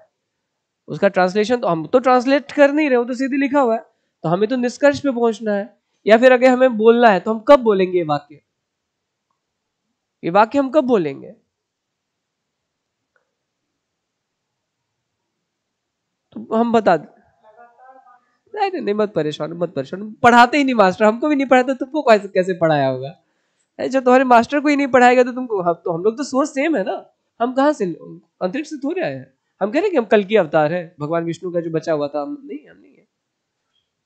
उसका ट्रांसलेशन तो हम तो ट्रांसलेट कर नहीं रहे वो तो सीधे लिखा हुआ है तो हमें तो निष्कर्ष पे पहुंचना है या फिर अगर हमें बोलना है तो हम कब बोलेंगे ये वाक्य ये वाक्य हम कब बोलेंगे तो हम बता दें नहीं नहीं नहीं मत परेशान मत परेशान पढ़ाते ही नहीं मास्टर हमको भी नहीं पढ़ाते तो तुमको कैसे पढ़ाया होगा जब तुम्हारे मास्टर को ही नहीं पढ़ाएगा तो तुमको हम तो हम लोग तो सोर्स सेम है ना हम कहाँ से अंतरिक्ष से थोड़े आए हैं हम कह रहे कि हम कल की अवतार है भगवान विष्णु का जो बचा हुआ था हम नहीं हम नहीं है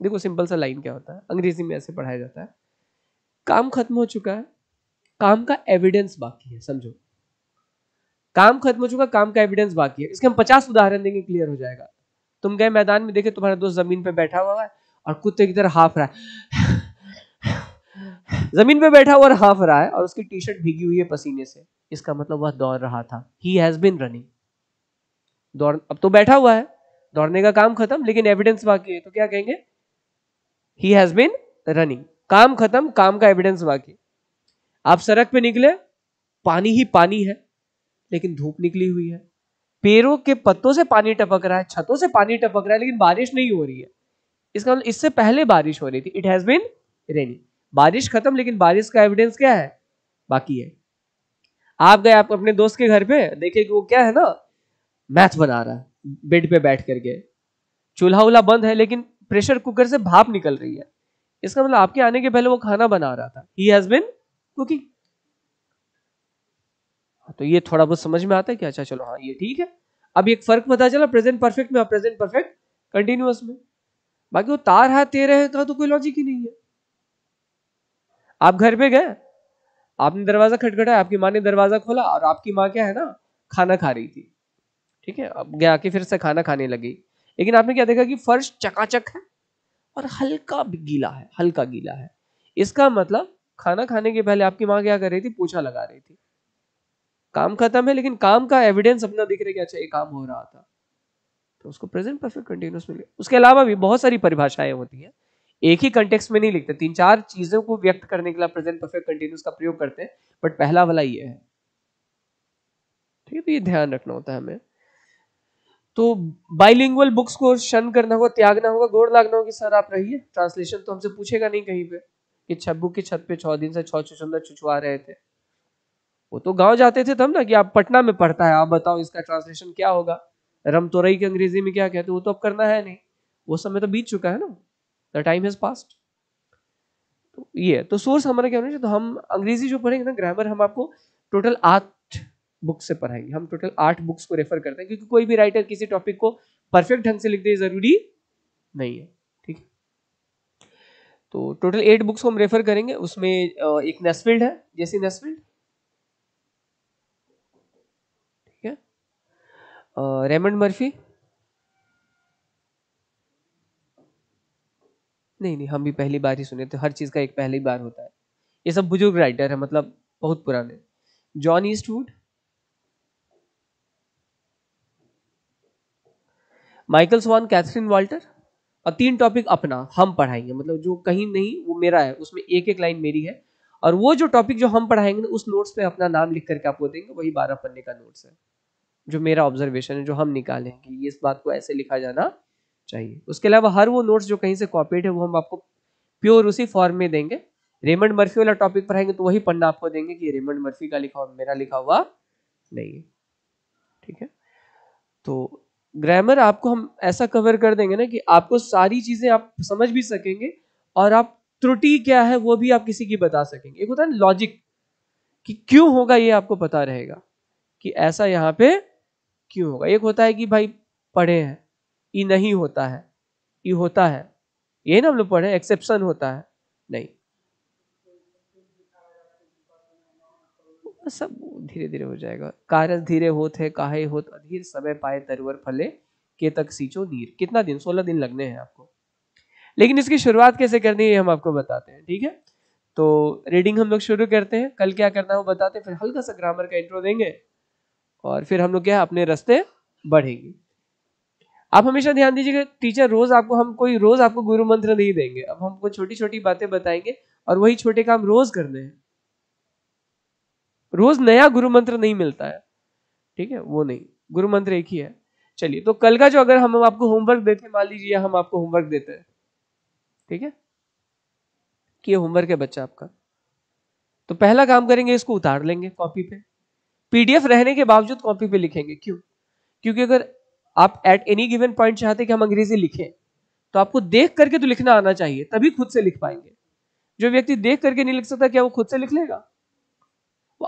देखो सिंपल सा लाइन क्या होता है अंग्रेजी में ऐसे पढ़ाया जाता है काम खत्म हो चुका है काम का एविडेंस बाकी है समझो काम खत्म हो चुका काम का एविडेंस बाकी है इसके हम पचास उदाहरण देंगे क्लियर हो जाएगा तुम गए मैदान में देखे तुम्हारा दोस्त जमीन पर बैठा हुआ है और कुत्ते की तरह हाफ रहा है जमीन पर बैठा हुआ और हाफ रहा है और उसकी टी शर्ट भीगी हुई है पसीने से इसका मतलब वह दौड़ रहा था ही हैज बिन रनिंग दौड़ अब तो बैठा हुआ है दौड़ने का काम खत्म लेकिन एविडेंस बाकी है तो क्या कहेंगे ही हैज बिन रनिंग काम खत्म काम का एविडेंस बाकी आप सड़क पे निकले पानी ही पानी है लेकिन धूप निकली हुई है पेड़ों के पत्तों से पानी टपक रहा है छतों से पानी टपक रहा है लेकिन बारिश नहीं हो रही है इसका मतलब इससे पहले बारिश हो रही थी इट हैज बिन रेनिंग बारिश खत्म लेकिन बारिश का एविडेंस क्या है बाकी है आप गए आप अपने दोस्त के घर पे देखे कि वो क्या है ना मैथ बना रहा है बेड पे बैठ करके चूल्हा उल्हा बंद है लेकिन प्रेशर कुकर से भाप निकल रही है इसका मतलब आपके आने के पहले वो खाना बना रहा था ही हैज बिन कुकिंग तो ये थोड़ा बहुत समझ में आता है कि अच्छा चलो हाँ ये ठीक है अब एक फर्क पता चला प्रेजेंट परफेक्ट में और प्रेजेंट परफेक्ट कंटिन्यूस में बाकी वो तार है तेरे है का तो, तो कोई लॉजिक ही नहीं है आप घर पे गए आपने दरवाजा खटखटाया आपकी माँ ने दरवाजा खोला और आपकी माँ क्या है ना खाना खा रही थी ठीक है अब गया के फिर से खाना खाने लगी लेकिन आपने क्या देखा कि फर्श चकाचक है और हल्का गीला है हल्का गीला है इसका मतलब खाना खाने के पहले आपकी माँ क्या कर रही थी पूछा लगा रही थी काम खत्म है लेकिन काम का एविडेंस अपना दिख रहा है कि अच्छा ये काम हो रहा था तो उसको प्रेजेंट परफेक्ट कंटिन्यूस मिले उसके अलावा भी बहुत सारी परिभाषाएं होती हैं एक ही कंटेक्स में नहीं लिखते तीन चार चीजों को व्यक्त करने के लिए प्रेजेंट परफेक्ट कंटिन्यूस का प्रयोग करते हैं बट पहला वाला ये है ठीक है तो ये ध्यान रखना होता है हमें तो बाइलिंगुअल बुक्स को शन करना होगा त्यागना होगा गोड़ लागना होगा कि सर आप रहिए ट्रांसलेशन तो हमसे पूछेगा नहीं कहीं पे कि छब्बू की छत पे छह दिन से छह चुचंदा चुचवा रहे थे वो तो गांव जाते थे तब ना कि आप पटना में पढ़ता है आप बताओ इसका ट्रांसलेशन क्या होगा रम तोरई के अंग्रेजी में क्या कहते वो तो अब करना है नहीं वो समय तो बीत चुका है ना द टाइम हैज पास्ट ये तो सोर्स हमारा क्या होना चाहिए तो हम अंग्रेजी जो पढ़ेंगे ना ग्रामर हम आपको टोटल आठ बुक से पढ़ाएंगे हम टोटल आठ बुक्स को रेफर करते हैं क्योंकि कोई भी राइटर किसी टॉपिक को परफेक्ट ढंग से लिख दे जरूरी नहीं है ठीक है तो टोटल एट बुक्स को हम रेफर करेंगे उसमें एक नेसफील्ड है जैसी नेसफील्ड ठीक है रेमंड मर्फी नहीं नहीं हम भी पहली बार ही सुने थे हर चीज़ का एक पहली बार होता है ये सब बुजुर्ग राइटर है मतलब बहुत पुराने John Eastwood Michael Swan Catherine Walter और तीन टॉपिक अपना हम पढ़ाएंगे मतलब जो कहीं नहीं वो मेरा है उसमें एक एक लाइन मेरी है और वो जो टॉपिक जो हम पढ़ाएंगे उस नोट्स पे अपना नाम लिख करके आपको देंगे वही बारह पन्ने का नोट्स है जो मेरा ऑब्जर्वेशन है जो हम निकालें कि इस बात को ऐसे लिखा जाना चाहिए उसके अलावा हर वो नोट्स जो कहीं से कॉपीड है वो हम आपको प्योर उसी फॉर्म में देंगे रेमंड मर्फी वाला टॉपिक पढ़ाएंगे तो वही पन्ना आपको देंगे कि रेमंड मर्फी का लिखा हुआ मेरा लिखा हुआ नहीं है ठीक है तो ग्रामर आपको हम ऐसा कवर कर देंगे ना कि आपको सारी चीज़ें आप समझ भी सकेंगे और आप त्रुटि क्या है वो भी आप किसी की बता सकेंगे एक होता है लॉजिक कि क्यों होगा ये आपको पता रहेगा कि ऐसा यहाँ पे क्यों होगा एक होता है कि भाई पढ़े हैं ये नहीं होता है ये होता है ये ना हम लोग पढ़े एक्सेप्शन होता है नहीं सब धीरे धीरे हो जाएगा कारज धीरे होते काहे होत अधीर समय पाए तरवर फले के तक सींचो धीर कितना दिन सोलह दिन लगने हैं आपको लेकिन इसकी शुरुआत कैसे करनी है हम आपको बताते हैं ठीक है तो रीडिंग हम लोग शुरू करते हैं कल क्या करना है वो बताते हैं फिर हल्का सा ग्रामर का इंट्रो देंगे और फिर हम लोग क्या अपने रस्ते बढ़ेंगे आप हमेशा ध्यान दीजिएगा टीचर रोज आपको हम कोई रोज आपको गुरु मंत्र नहीं देंगे अब हमको छोटी छोटी बातें बताएंगे और वही छोटे काम रोज करने हैं रोज नया गुरु मंत्र नहीं मिलता है ठीक है वो नहीं गुरु मंत्र एक ही है चलिए तो कल का जो अगर हम आपको होमवर्क देते मान लीजिए हम आपको होमवर्क देते हैं ठीक है कि होमवर्क है बच्चा आपका तो पहला काम करेंगे इसको उतार लेंगे कॉपी पे पीडीएफ रहने के बावजूद कॉपी पे लिखेंगे क्यों क्योंकि अगर आप एट एनी गिवन पॉइंट चाहते कि हम अंग्रेजी लिखें तो आपको देख करके तो लिखना आना चाहिए तभी खुद से लिख पाएंगे जो व्यक्ति देख करके नहीं लिख सकता क्या वो खुद से लिख लेगा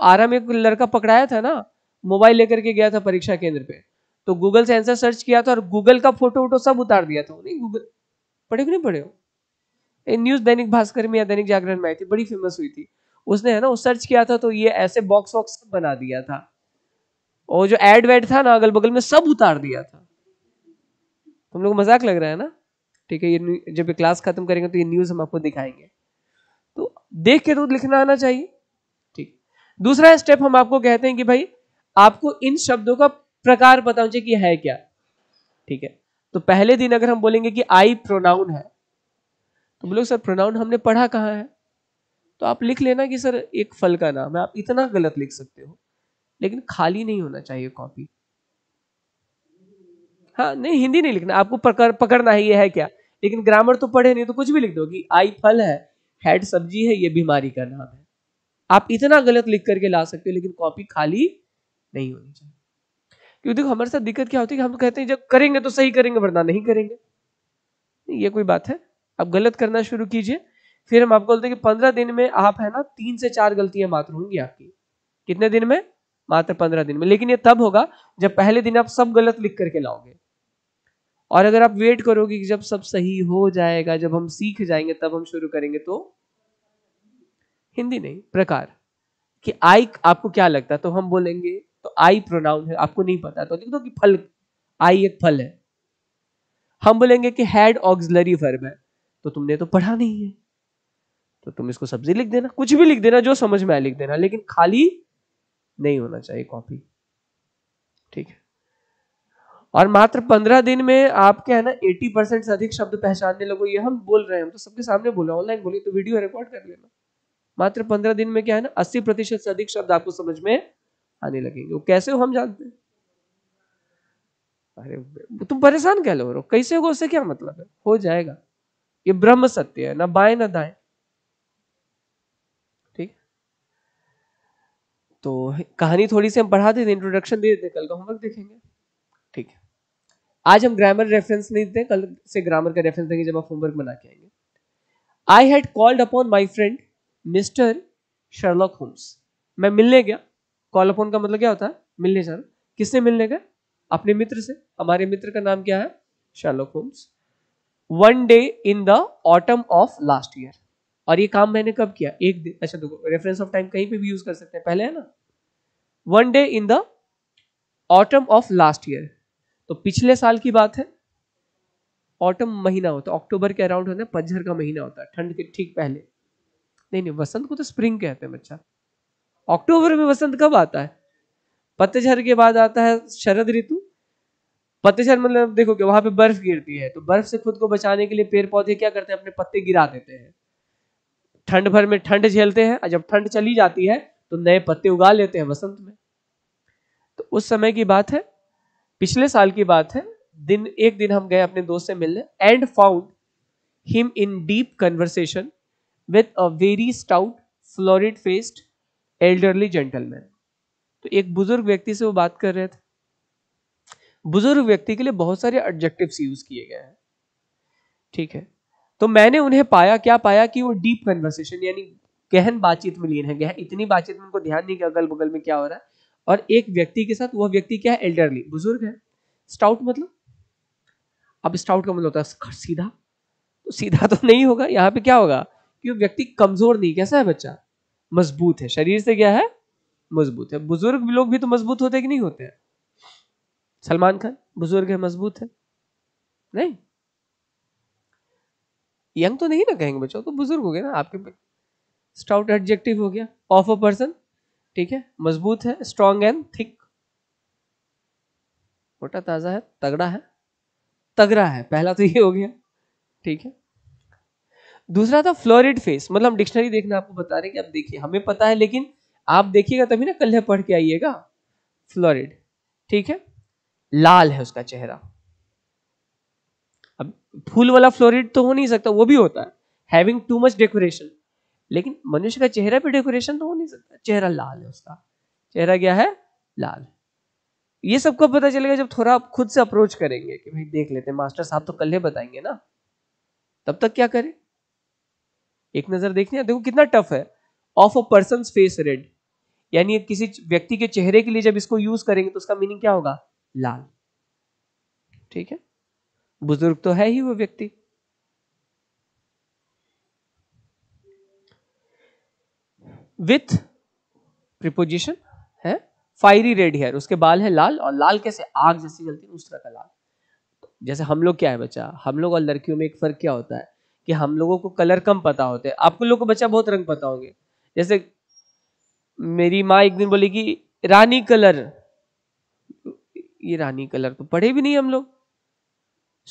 आरा में एक लड़का पकड़ाया था ना मोबाइल लेकर के गया था परीक्षा केंद्र पे तो गूगल से आंसर सर्च किया था और गूगल का फोटो वोटो सब उतार दिया था नहीं गूगल पढ़े नहीं पढ़े हो न्यूज दैनिक भास्कर में या दैनिक जागरण में आई थी बड़ी फेमस हुई थी उसने है ना वो सर्च किया था तो ये ऐसे बॉक्स वॉक्स बना दिया था और जो एड वेड था ना अगल बगल में सब उतार दिया था तुम लोग मजाक लग रहा है ना ठीक है ये जब ये क्लास खत्म करेंगे तो ये न्यूज हम आपको दिखाएंगे तो देख के तो लिखना आना चाहिए दूसरा स्टेप हम आपको कहते हैं कि भाई आपको इन शब्दों का प्रकार पता चाहिए कि है क्या ठीक है तो पहले दिन अगर हम बोलेंगे कि आई प्रोनाउन है तो बोलो सर प्रोनाउन हमने पढ़ा कहाँ है तो आप लिख लेना कि सर एक फल का नाम है आप इतना गलत लिख सकते हो लेकिन खाली नहीं होना चाहिए कॉपी हाँ नहीं हिंदी नहीं लिखना आपको पकड़ पकड़ना है ये है क्या लेकिन ग्रामर तो पढ़े नहीं तो कुछ भी लिख दो कि आई फल है हेड सब्जी है ये बीमारी का नाम है आप इतना गलत लिख करके ला सकते हो लेकिन कॉपी खाली नहीं होनी चाहिए क्योंकि देखो हमारे साथ दिक्कत क्या होती है हम कहते हैं जब करेंगे तो सही करेंगे वरना नहीं करेंगे ये कोई बात है आप गलत करना शुरू कीजिए फिर हम आपको बोलते हैं कि पंद्रह दिन में आप है ना तीन से चार गलतियां मात्र होंगी आपकी कितने दिन में मात्र पंद्रह दिन में लेकिन ये तब होगा जब पहले दिन आप सब गलत लिख करके लाओगे और अगर आप वेट करोगे कि जब सब सही हो जाएगा जब हम सीख जाएंगे तब हम शुरू करेंगे तो हिंदी नहीं प्रकार कि आई आपको क्या लगता है तो हम बोलेंगे तो आई प्रोनाउन है आपको नहीं पता तो लिख दो कि फल आई एक फल है हम बोलेंगे कि हैड ऑक्सिलरी वर्ब है तो तुमने तो पढ़ा नहीं है तो तुम इसको सब्जी लिख देना कुछ भी लिख देना जो समझ में आए लिख देना लेकिन खाली नहीं होना चाहिए कॉपी ठीक है और मात्र पंद्रह दिन में आपके है ना एटी परसेंट से अधिक शब्द पहचानने लगो ये हम बोल रहे हैं हम तो सबके सामने बोल रहे हैं ऑनलाइन बोले तो वीडियो रिकॉर्ड कर लेना मात्र पंद्रह दिन में क्या है ना अस्सी प्रतिशत से अधिक शब्द आपको समझ में आने लगेंगे वो कैसे हो हम जानते हैं अरे तुम परेशान कह लो कैसे होगा उससे क्या मतलब है हो जाएगा ये ब्रह्म सत्य है ना बाएं ना दाएं ठीक तो कहानी थोड़ी सी हम पढ़ा देते इंट्रोडक्शन दे देते कल का होमवर्क देखेंगे ठीक है आज हम ग्रामर रेफरेंस नहीं देते कल से ग्रामर का रेफरेंस देंगे जब आप होमवर्क बना के आएंगे I had called upon my friend mister Sherlock Holmes मैं मिलने गया कॉल अपॉन का मतलब क्या होता है मिलने जाना किससे मिलने गए अपने मित्र से हमारे मित्र का नाम क्या है Sherlock Holmes one day in the autumn of last year और ये काम मैंने कब किया एक दिन अच्छा देखो रेफरेंस ऑफ टाइम कहीं पे भी यूज कर सकते हैं पहले है ना one day in the autumn of last year तो पिछले साल की बात है ऑटम महीना होता है अक्टूबर के अराउंड होता है पतझर का महीना होता है ठंड के ठीक पहले नहीं नहीं वसंत को तो स्प्रिंग कहते हैं बच्चा अक्टूबर में वसंत कब आता है पतझड़ के बाद आता है शरद ऋतु पतझड़ मतलब देखो कि वहां पे बर्फ गिरती है तो बर्फ से खुद को बचाने के लिए पेड़ पौधे क्या करते हैं अपने पत्ते गिरा देते हैं ठंड भर में ठंड झेलते हैं और जब ठंड चली जाती है तो नए पत्ते उगा लेते हैं वसंत में तो उस समय की बात है पिछले साल की बात है दिन एक दिन हम गए अपने दोस्त से मिलने and found him in deep conversation with a very stout florid faced elderly gentleman तो एक बुजुर्ग व्यक्ति से वो बात कर रहे थे बुजुर्ग व्यक्ति के लिए बहुत सारे ऑब्जेक्टिव यूज किए गए हैं ठीक है तो मैंने उन्हें पाया क्या पाया कि वो डीप कन्वर्सेशन यानी गहन बातचीत में लीन है गहन इतनी बातचीत में उनको ध्यान नहीं कि अगल बगल में क्या हो रहा है और एक व्यक्ति के साथ वह व्यक्ति क्या है एल्डरली बुजुर्ग है स्टाउट मतलब अब स्टाउट का मतलब होता है सीधा तो सीधा तो नहीं होगा यहाँ पे क्या होगा कि वो व्यक्ति कमजोर नहीं कैसा है बच्चा मजबूत है शरीर से क्या है मजबूत है बुजुर्ग लोग भी तो मजबूत होते कि नहीं होते हैं सलमान खान बुजुर्ग है मजबूत है नहीं यंग तो नहीं ना कहेंगे बच्चों तो बुजुर्ग हो गए ना आपके स्टाउट एडजेक्टिव हो गया ऑफ अ पर्सन ठीक है मजबूत है स्ट्रॉन्ग एंड थिक मोटा ताजा है तगड़ा है तगड़ा है पहला तो ये हो गया ठीक है दूसरा था फ्लोरिड फेस मतलब हम डिक्शनरी देखना आपको बता रहे हैं कि आप देखिए हमें पता है लेकिन आप देखिएगा तभी ना कल पढ़ के आइएगा फ्लोरिड ठीक है लाल है उसका चेहरा अब फूल वाला फ्लोरिड तो हो नहीं सकता वो भी होता है हैविंग टू मच डेकोरेशन लेकिन मनुष्य का चेहरा भी डेकोरेशन तो हो नहीं सकता चेहरा लाल है उसका चेहरा क्या है लाल ये सबको पता चलेगा जब थोड़ा आप खुद से अप्रोच करेंगे कि भाई देख लेते हैं मास्टर साहब तो कल बताएंगे ना तब तक क्या करें एक नज़र देखने देखो कितना टफ है of a person face red यानी किसी व्यक्ति के चेहरे के लिए जब इसको यूज करेंगे तो उसका मीनिंग क्या होगा लाल ठीक है बुजुर्ग तो है ही वो व्यक्ति विथ प्रिपोजिशन है फायरी रेड हेयर उसके बाल है लाल और लाल कैसे आग जैसी जलती है उस तरह का लाल जैसे हम लोग क्या है बच्चा हम लोग और लड़कियों में एक फर्क क्या होता है कि हम लोगों को कलर कम पता होते हैं आपको लोग को बच्चा बहुत रंग पता होंगे जैसे मेरी माँ एक दिन बोली कि रानी कलर ये रानी कलर तो पढ़े भी नहीं हम लोग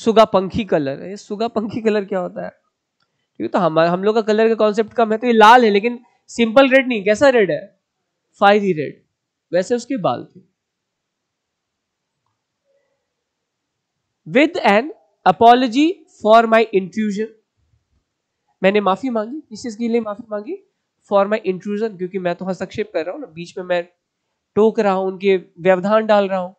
सुगा पंखी कलर ये सुगा पंखी कलर क्या होता है ठीक है तो हम हम लोग का कलर का कॉन्सेप्ट कम है तो ये लाल है लेकिन सिंपल रेड नहीं कैसा रेड है फायरी रेड वैसे उसके बाल थे with an apology for my intrusion मैंने माफ़ी मांगी किस चीज़ के लिए माफ़ी मांगी फॉर माई इंट्रूजन क्योंकि मैं तो हस्तक्षेप कर रहा हूँ ना बीच में मैं टोक रहा हूँ उनके व्यवधान डाल रहा हूँ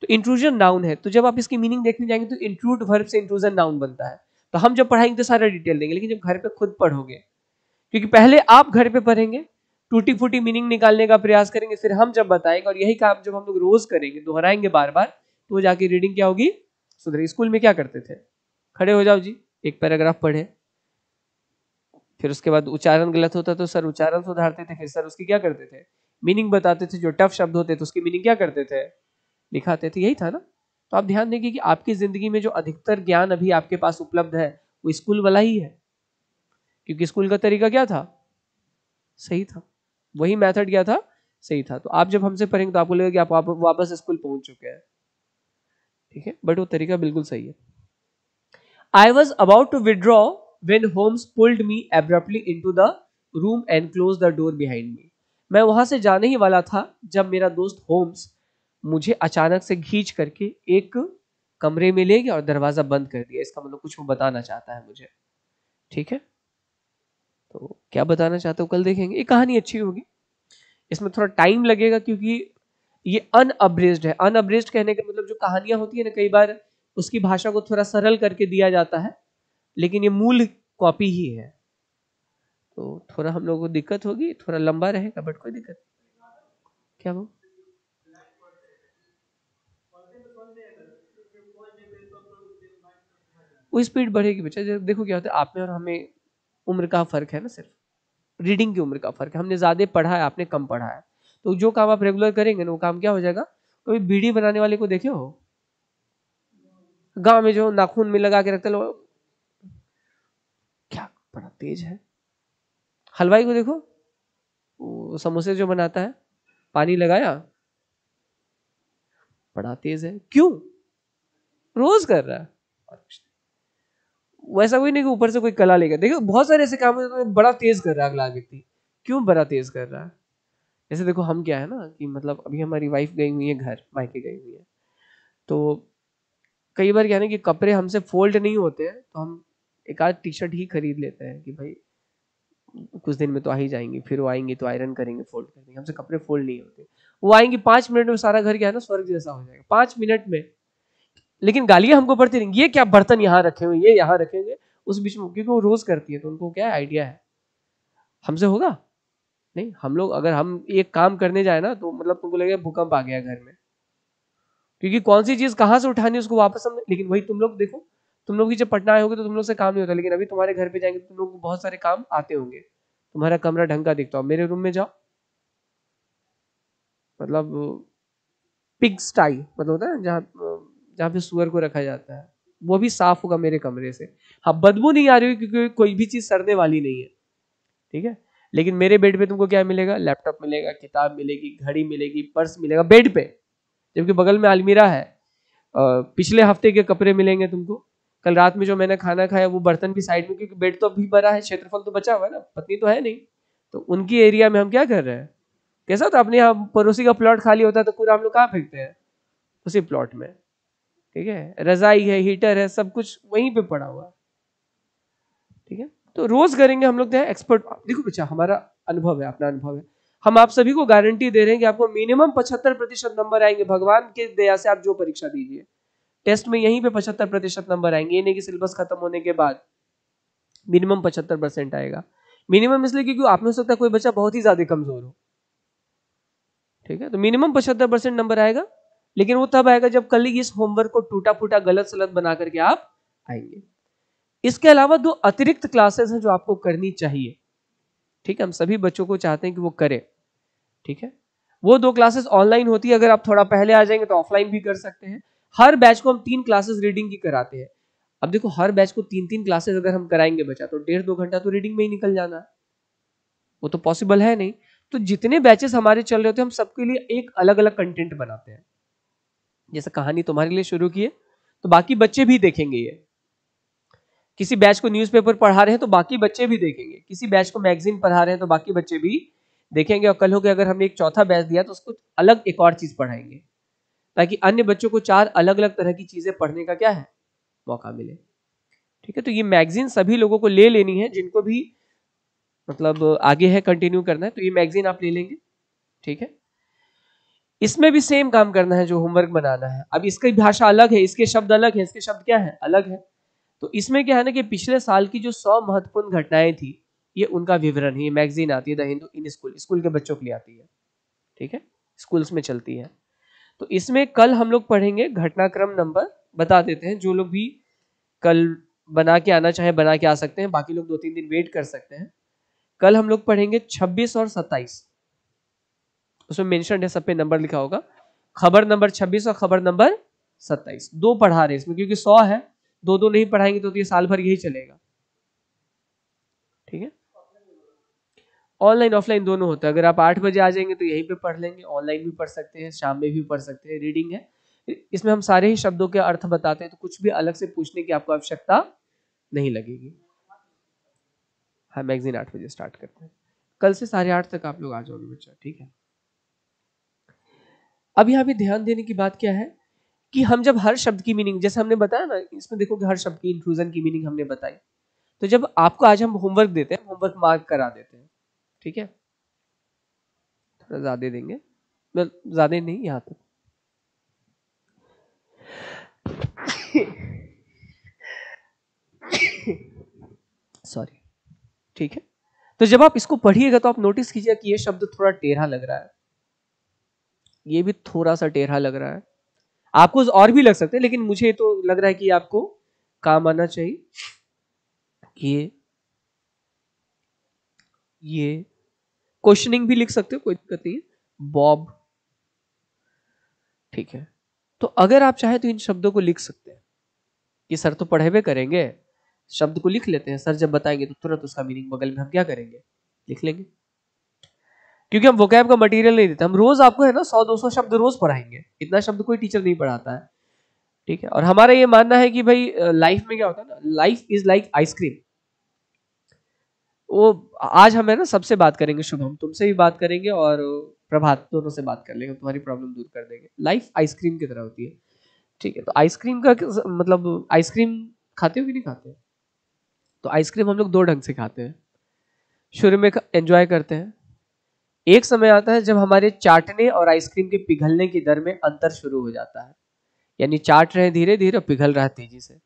तो इंट्रूजन नाउन है तो जब आप इसकी मीनिंग देखने जाएंगे तो इंट्रूड वर्ब से इंट्रूजन नाउन बनता है तो हम जब पढ़ाएंगे तो सारा डिटेल देंगे लेकिन जब घर पे खुद पढ़ोगे क्योंकि पहले आप घर पे पढ़ेंगे टूटी फूटी मीनिंग निकालने का प्रयास करेंगे फिर हम जब बताएंगे और यही काम जब हम लोग रोज करेंगे दोहराएंगे बार बार तो जाके रीडिंग क्या होगी सुधरे स्कूल में क्या करते थे खड़े हो जाओ जी एक पैराग्राफ पढ़े फिर उसके बाद उच्चारण गलत होता तो सर उच्चारण सुधारते थे फिर सर उसकी क्या करते थे मीनिंग बताते थे जो टफ शब्द होते थे उसकी मीनिंग क्या करते थे लिखाते थे यही था ना तो आप ध्यान देंगे कि आपकी जिंदगी में जो अधिकतर ज्ञान अभी आपके पास उपलब्ध है वो स्कूल वाला ही है क्योंकि स्कूल का तरीका क्या था सही था वही मैथड क्या था सही था तो आप जब हमसे पढ़ेंगे तो आपको लगेगा कि आप वापस स्कूल पहुंच चुके हैं ठीक है बट वो तरीका बिल्कुल सही है I was about to withdraw when Holmes pulled me abruptly into the room room and close the door behind me मैं वहां से जाने ही वाला था जब मेरा दोस्त होम्स मुझे अचानक से घींच करके एक कमरे में ले गया और दरवाजा बंद कर दिया इसका मतलब कुछ वो बताना चाहता है मुझे ठीक है तो क्या बताना चाहते हो कल देखेंगे ये कहानी अच्छी होगी इसमें थोड़ा टाइम लगेगा क्योंकि ये अनअब्रेज्ड है अनअब्रेज्ड कहने का मतलब जो कहानियां होती है ना कई बार उसकी भाषा को थोड़ा सरल करके दिया जाता है लेकिन ये मूल कॉपी ही है तो थोड़ा हम लोगों को दिक्कत होगी थोड़ा लंबा रहेगा बट कोई दिक्कत क्या वो वो स्पीड बढ़ेगी बेटा देखो क्या होता है आप में और हमें उम्र का फर्क है ना सिर्फ रीडिंग की उम्र का फर्क है हमने ज़्यादा पढ़ा है आपने कम पढ़ा है तो जो काम आप रेगुलर करेंगे ना वो काम क्या हो जाएगा कभी बीड़ी बनाने वाले को देखे हो गांव में जो नाखून में लगा के रखते लोग बड़ा तेज है हलवाई को देखो समोसे जो बनाता है पानी लगाया बड़ा तेज है क्यों रोज कर रहा है वैसा कोई नहीं कि ऊपर से कोई कला लेकर देखो बहुत सारे ऐसे काम होते बड़ा तेज कर रहा है अगला व्यक्ति क्यों बड़ा तेज कर रहा है जैसे देखो हम क्या है ना कि मतलब अभी हमारी वाइफ गई हुई है घर मायके गई हुई है तो कई बार क्या है ना कि कपड़े हमसे फोल्ड नहीं होते हैं तो हम एक आध टी शर्ट ही खरीद लेते हैं कि भाई कुछ दिन में तो आ ही जाएंगे फिर वो आएंगे तो आयरन करेंगे फोल्ड करेंगे हमसे कपड़े फोल्ड नहीं होते वो आएंगे पांच मिनट में सारा घर क्या है ना स्वर्ग जैसा हो जाएगा पांच मिनट में लेकिन गालियां हमको पड़ती रहेंगी ये क्या बर्तन यहाँ रखे हुए ये यहाँ रखेंगे उस बीच में क्योंकि वो रोज़ करती है तो उनको क्या आइडिया है हमसे होगा नहीं हम लोग अगर हम एक काम करने जाए ना तो मतलब तुमको लगे भूकंप आ गया घर में क्योंकि कौन सी चीज़ कहाँ से उठानी उसको वापस हम लेकिन वही तुम लोग देखो तुम लोग की जब पटना आए होगे तो तुम लोग से काम नहीं होता लेकिन अभी तुम्हारे घर पे जाएंगे तो तुम लोग को बहुत सारे काम आते होंगे तुम्हारा कमरा ढंग का दिखता हो मेरे रूम में जाओ मतलब पिग स्टाई मतलब होता है ना जहाँ जहाँ पे सुअर को रखा जाता है वो भी साफ होगा मेरे कमरे से हाँ बदबू नहीं आ रही क्योंकि कोई भी चीज़ सड़ने वाली नहीं है ठीक है लेकिन मेरे बेड पे तुमको क्या मिलेगा लैपटॉप मिलेगा किताब मिलेगी घड़ी मिलेगी पर्स मिलेगा बेड पे जबकि बगल में अलमीरा है पिछले हफ्ते के कपड़े मिलेंगे तुमको कल रात में जो मैंने खाना खाया वो बर्तन भी साइड में क्योंकि बेड तो अभी भरा है क्षेत्रफल तो बचा हुआ है ना पत्नी तो है नहीं तो उनकी एरिया में हम क्या कर रहे हैं कैसा होता अपने यहाँ पड़ोसी का प्लॉट खाली होता तो पूरा हम लोग कहाँ फेंकते हैं उसी प्लॉट में ठीक है रजाई है हीटर है सब कुछ वहीं पे पड़ा हुआ ठीक है तो रोज करेंगे हम लोग एक्सपर्ट तो देखो बच्चा हमारा अनुभव है अपना अनुभव है हम आप सभी को गारंटी दे रहे हैं कि आपको मिनिमम पचहत्तर प्रतिशत नंबर आएंगे भगवान के दया से आप जो परीक्षा दीजिए टेस्ट में यहीं पे पचहत्तर प्रतिशत नंबर आएंगे ये नहीं कि सिलेबस खत्म होने के बाद मिनिमम पचहत्तर परसेंट आएगा मिनिमम इसलिए क्योंकि आप में हो सकता है कोई बच्चा बहुत ही ज्यादा कमजोर हो ठीक है तो मिनिमम पचहत्तर परसेंट नंबर आएगा लेकिन वो तब आएगा जब कल इस होमवर्क को टूटा फूटा गलत सलत बना करके आप आएंगे इसके अलावा दो अतिरिक्त क्लासेस हैं जो आपको करनी चाहिए ठीक है हम सभी बच्चों को चाहते हैं कि वो करें ठीक है वो दो क्लासेस ऑनलाइन होती है अगर आप थोड़ा पहले आ जाएंगे तो ऑफलाइन भी कर सकते हैं हर बैच को हम तीन क्लासेस रीडिंग की कराते हैं अब देखो हर बैच को तीन तीन क्लासेस अगर हम कराएंगे बच्चा तो डेढ़ दो घंटा तो रीडिंग में ही निकल जाना वो तो पॉसिबल है नहीं तो जितने बैचेस हमारे चल रहे होते हैं हम सबके लिए एक अलग अलग कंटेंट बनाते हैं जैसे कहानी तुम्हारे लिए शुरू की है तो बाकी बच्चे भी देखेंगे ये किसी बैच को न्यूज़पेपर पढ़ा रहे हैं तो बाकी बच्चे भी देखेंगे किसी बैच को मैगजीन पढ़ा रहे हैं तो बाकी बच्चे भी देखेंगे और कल हो गया अगर हमने एक चौथा बैच दिया तो उसको अलग एक और चीज पढ़ाएंगे ताकि अन्य बच्चों को चार अलग अलग तरह की चीज़ें पढ़ने का क्या है मौका मिले ठीक है तो ये मैगजीन सभी लोगों को ले लेनी है जिनको भी मतलब आगे है कंटिन्यू करना है तो ये मैगजीन आप ले लेंगे ठीक है इसमें भी सेम काम करना है जो होमवर्क बनाना है अब इसकी भाषा अलग है इसके शब्द अलग है इसके शब्द क्या है अलग है तो इसमें क्या है ना कि पिछले साल की जो सौ महत्वपूर्ण घटनाएं थी ये उनका विवरण है ये मैगजीन आती है the Hindu in school school के बच्चों के लिए आती है ठीक है स्कूल्स में चलती है तो इसमें कल हम लोग पढ़ेंगे घटनाक्रम नंबर बता देते हैं जो लोग भी कल बना के आना चाहे बना के आ सकते हैं बाकी लोग दो तीन दिन वेट कर सकते हैं कल हम लोग पढ़ेंगे 26 और 27 उसमें मेंशन है सब पे नंबर लिखा होगा खबर नंबर 26 और खबर नंबर 27 दो पढ़ा रहे इसमें क्योंकि 100 है दो दो नहीं पढ़ाएंगे तो, तो ये साल भर यही चलेगा ठीक है ऑनलाइन ऑफलाइन दोनों होता है अगर आप आठ बजे आ जाएंगे तो यहीं पे पढ़ लेंगे ऑनलाइन भी पढ़ सकते हैं शाम में भी पढ़ सकते हैं रीडिंग है इसमें हम सारे ही शब्दों के अर्थ बताते हैं तो कुछ भी अलग से पूछने की आपको आवश्यकता नहीं लगेगी हाँ मैगजीन आठ बजे स्टार्ट करते हैं कल से साढ़े आठ तक आप लोग आ जाओगे बच्चा ठीक है अब यहाँ पे ध्यान देने की बात क्या है कि हम जब हर शब्द की मीनिंग जैसे हमने बताया ना इसमें देखो कि हर शब्द की इंक्लूजन की मीनिंग हमने बताई तो जब आपको आज हम होमवर्क देते हैं होमवर्क मार्क करा देते हैं ठीक है थोड़ा ज़्यादा देंगे ज़्यादा नहीं यहाँ तक सॉरी ठीक है तो जब आप इसको पढ़िएगा तो आप नोटिस कीजिए कि ये शब्द थोड़ा टेढ़ा लग रहा है ये भी थोड़ा सा टेढ़ा लग रहा है आपको और भी लग सकते हैं लेकिन मुझे तो लग रहा है कि आपको काम आना चाहिए ये ये क्वेश्चनिंग भी लिख सकते हो कोई दिक्कत नहीं बॉब ठीक है तो अगर आप चाहे तो इन शब्दों को लिख सकते हैं कि सर तो पढ़े हुए करेंगे शब्द को लिख लेते हैं सर जब बताएंगे तो तुरंत उसका मीनिंग बगल में हम क्या करेंगे लिख लेंगे क्योंकि हम वोकैब का मटेरियल नहीं देते हम रोज आपको है ना सौ दो सौ शब्द रोज पढ़ाएंगे इतना शब्द कोई टीचर नहीं पढ़ाता है ठीक है और हमारा ये मानना है कि भाई लाइफ में क्या होता है ना लाइफ इज लाइक आइसक्रीम वो आज हम है ना सबसे बात करेंगे शुभम तुमसे भी बात करेंगे और प्रभात दोनों से बात कर लेंगे तुम्हारी प्रॉब्लम दूर कर देंगे लाइफ आइसक्रीम की तरह होती है ठीक है तो आइसक्रीम का मतलब आइसक्रीम खाते हो कि नहीं खाते तो आइसक्रीम हम लोग दो ढंग से खाते हैं शुरू में एंजॉय करते हैं एक समय आता है जब हमारे चाटने और आइसक्रीम के पिघलने की दर में अंतर शुरू हो जाता है यानी चाट रहे धीरे धीरे और पिघल रहा है तेजी से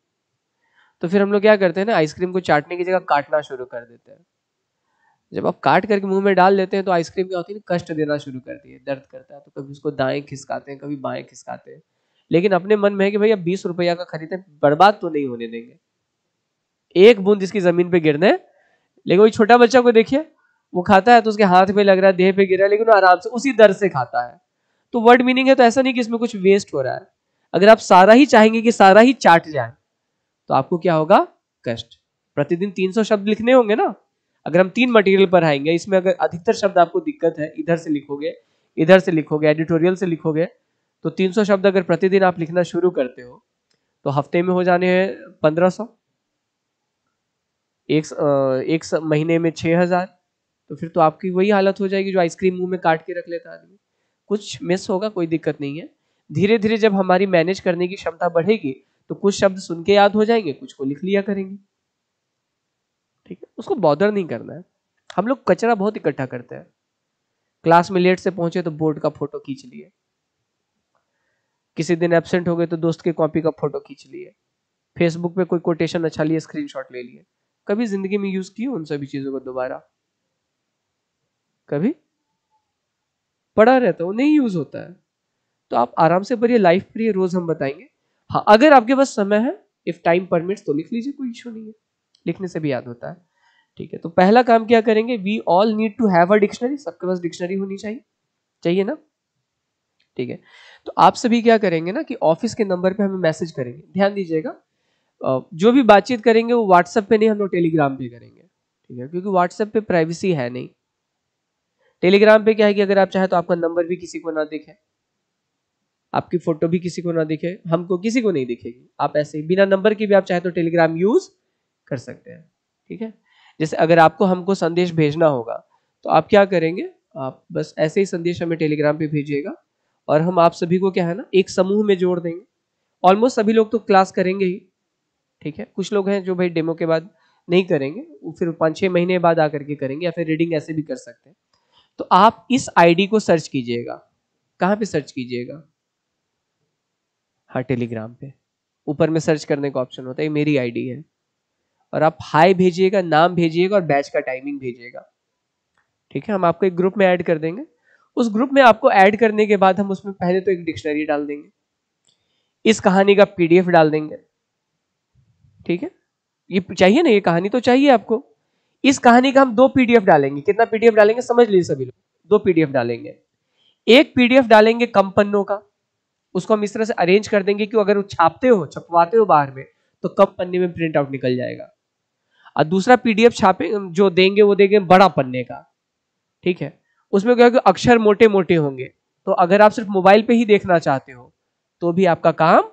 तो फिर हम लोग क्या करते हैं ना आइसक्रीम को चाटने की जगह काटना शुरू कर देते हैं जब आप काट करके मुंह में डाल लेते हैं तो आइसक्रीम क्या होती है कष्ट देना शुरू करती है दर्द करता है तो कभी उसको दाएं खिसकाते हैं कभी बाएं खिसकाते हैं लेकिन अपने मन में है कि भैया बीस रुपया का खरीदें बर्बाद तो नहीं होने देंगे एक बूंद इसकी जमीन पे गिरने लेकिन वही छोटा बच्चा को देखिए वो खाता है तो उसके हाथ पे लग रहा है देह पे गिर रहा है लेकिन वो आराम से उसी दर से खाता है तो वर्ड मीनिंग है तो ऐसा नहीं कि इसमें कुछ वेस्ट हो रहा है अगर आप सारा ही चाहेंगे कि सारा ही चाट जाए तो आपको क्या होगा कष्ट प्रतिदिन 300 शब्द लिखने होंगे ना अगर हम तीन मटेरियल पर आएंगे इसमें अगर अधिकतर शब्द आपको दिक्कत है इधर से लिखोगे इधर से लिखोगे एडिटोरियल से लिखोगे तो 300 शब्द अगर प्रतिदिन आप लिखना शुरू करते हो तो हफ्ते में हो जाने हैं पंद्रह सौ एक, एक महीने में छः हज़ार तो फिर तो आपकी वही हालत हो जाएगी जो आइसक्रीम मुंह में काट के रख लेता आदमी कुछ मिस होगा कोई दिक्कत नहीं है धीरे धीरे जब हमारी मैनेज करने की क्षमता बढ़ेगी तो कुछ शब्द सुन के याद हो जाएंगे कुछ को लिख लिया करेंगे ठीक है उसको बॉदर नहीं करना है हम लोग कचरा बहुत इकट्ठा करते हैं क्लास में लेट से पहुंचे तो बोर्ड का फोटो खींच लिए किसी दिन एबसेंट हो गए तो दोस्त के कॉपी का फोटो खींच लिए फेसबुक पे कोई कोटेशन अच्छा लिए शॉट ले लिए कभी जिंदगी में यूज किए उन सभी चीजों को दोबारा कभी पड़ा रहता हो नहीं यूज होता है तो आप आराम से भरिए लाइफ पर रोज हम बताएंगे हाँ अगर आपके पास समय है इफ टाइम परमिट्स तो लिख लीजिए कोई इशू नहीं है लिखने से भी याद होता है ठीक है तो पहला काम क्या करेंगे we all need to have a dictionary सबके पास डिक्शनरी होनी चाहिए चाहिए ना ठीक है तो आप सभी क्या करेंगे ना कि ऑफिस के नंबर पे हमें मैसेज करेंगे ध्यान दीजिएगा जो भी बातचीत करेंगे वो व्हाट्सएप पे नहीं हम लोग टेलीग्राम पे करेंगे ठीक है क्योंकि व्हाट्सएप पे प्राइवेसी है नहीं टेलीग्राम पे क्या है कि अगर आप चाहे तो आपका नंबर भी किसी को ना दिखे आपकी फोटो भी किसी को ना दिखे हमको किसी को नहीं दिखेगी आप ऐसे बिना नंबर के भी आप चाहे तो टेलीग्राम यूज़ कर सकते हैं ठीक है जैसे अगर आपको हमको संदेश भेजना होगा तो आप क्या करेंगे आप बस ऐसे ही संदेश हमें टेलीग्राम पे भेजिएगा और हम आप सभी को क्या है ना एक समूह में जोड़ देंगे ऑलमोस्ट सभी लोग तो क्लास करेंगे ही ठीक है कुछ लोग हैं जो भाई डेमो के बाद नहीं करेंगे वो फिर पाँच छः महीने बाद आकर के करेंगे या फिर रीडिंग ऐसे भी कर सकते हैं तो आप इस आईडी को सर्च कीजिएगा कहाँ पे सर्च कीजिएगा हाँ टेलीग्राम पे ऊपर में सर्च करने का ऑप्शन होता है ये मेरी आईडी है और आप हाई भेजिएगा नाम भेजिएगा और बैच का टाइमिंग भेजिएगा ठीक है हम आपको एक ग्रुप में ऐड कर देंगे उस ग्रुप में आपको ऐड करने के बाद हम उसमें पहले तो एक डिक्शनरी डाल देंगे इस कहानी का पीडीएफ डाल देंगे ठीक है ये चाहिए ना ये कहानी तो चाहिए आपको इस कहानी का हम दो पीडीएफ डालेंगे कितना पीडीएफ डालेंगे समझ लीजिए सभी लोग दो पीडीएफ डालेंगे एक पीडीएफ डालेंगे कम पन्नों का उसको हम इस तरह से अरेंज कर देंगे कि अगर वो छापते हो छपवाते हो बाहर में तो कम पन्ने में प्रिंट आउट निकल जाएगा और दूसरा पीडीएफ छापे जो देंगे वो देंगे बड़ा पन्ने का ठीक है उसमें क्या अक्षर मोटे मोटे होंगे तो अगर आप सिर्फ मोबाइल पे ही देखना चाहते हो तो भी आपका काम